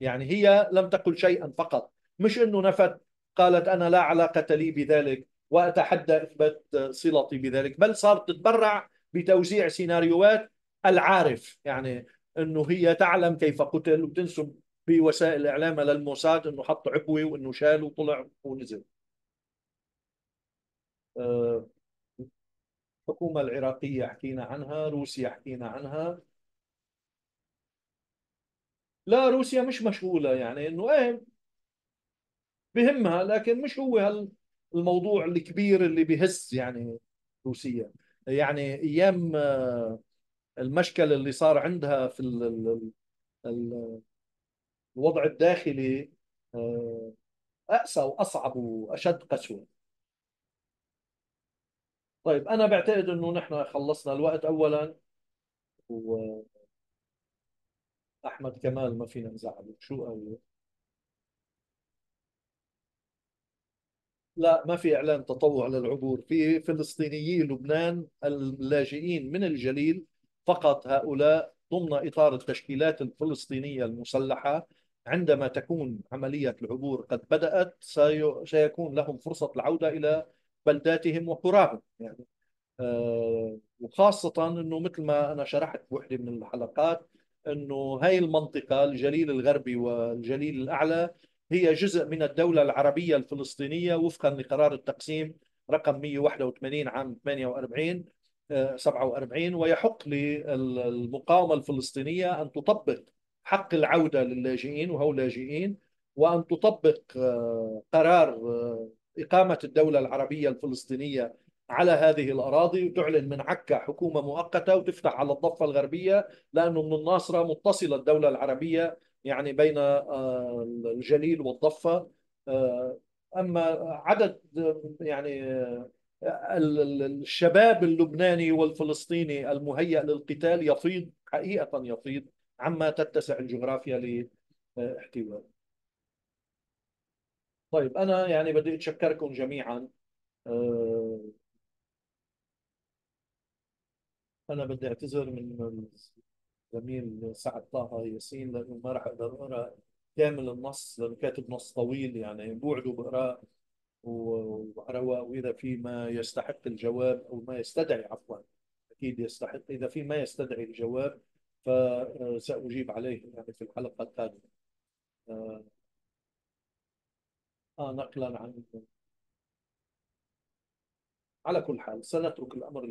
Speaker 1: يعني هي لم تقل شيئا فقط مش أنه نفت قالت أنا لا علاقة لي بذلك وأتحدى إثبات صلتي بذلك بل صارت تتبرع بتوزيع سيناريوهات العارف يعني انه هي تعلم كيف قتل وتنسب بوسائل اعلامها للموساد انه حط عبوه وانه شال وطلع ونزل آه، الحكومة العراقية حكينا عنها روسيا حكينا عنها لا روسيا مش مشغولة يعني انه ايه بهمها لكن مش هو الموضوع الكبير اللي بهز يعني روسيا يعني ايام آه، المشكله اللي صار عندها في ال ال الـ الوضع الداخلي آه، اقسى واصعب واشد قسوه طيب انا بعتقد انه نحن خلصنا الوقت اولا و احمد كمال ما فينا نزعله شو قال لا ما في اعلان تطوع للعبور في فلسطينيي لبنان اللاجئين من الجليل فقط هؤلاء ضمن إطار التشكيلات الفلسطينية المسلحة عندما تكون عملية العبور قد بدأت سيكون لهم فرصة العودة إلى بلداتهم وقراهم يعني آه، وخاصة أنه مثل ما أنا شرحت بوحدة من الحلقات أنه هاي المنطقة الجليل الغربي والجليل الأعلى هي جزء من الدولة العربية الفلسطينية وفقا لقرار التقسيم رقم 181 عام 48 47 ويحق للمقاومة الفلسطينية أن تطبق حق العودة للاجئين وهو لاجئين وأن تطبق آه، قرار آه، إقامة الدولة العربية الفلسطينية على هذه الأراضي وتعلن من عكا حكومة مؤقتة وتفتح على الضفة الغربية لأنه من الناصرة متصلة الدولة العربية يعني بين آه، الجليل والضفة أما عدد يعني الشباب اللبناني والفلسطيني المهيأ للقتال يفيض حقيقة يفيض عما تتسع الجغرافيا لاحتواء طيب أنا يعني بدي أتشكركم جميعا أه، أنا بدي أعتذر من الزميل سعد طه ياسين لأنه ما راح أقدر أقرأ كامل النص لأنه كاتب نص طويل يعني بوعده بقراه وإذا في ما يستحق الجواب أو ما يستدعي عفوا أكيد يستحق إذا في ما يستدعي الجواب فسأجيب آه، عليه يعني في الحلقة القادمة آه،, آه نقلا عن على كل حال سنترك الأمر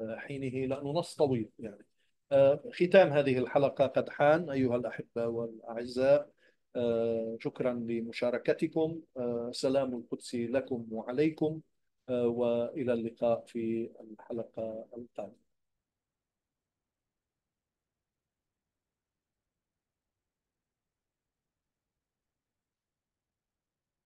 Speaker 1: لحينه لأنه نص طويل يعني آه، ختام هذه الحلقة قد حان أيها الأحبة والأعزاء آه، شكرا لمشاركتكم آه، سلام القدس لكم وعليكم آه، والى اللقاء في الحلقه القادمه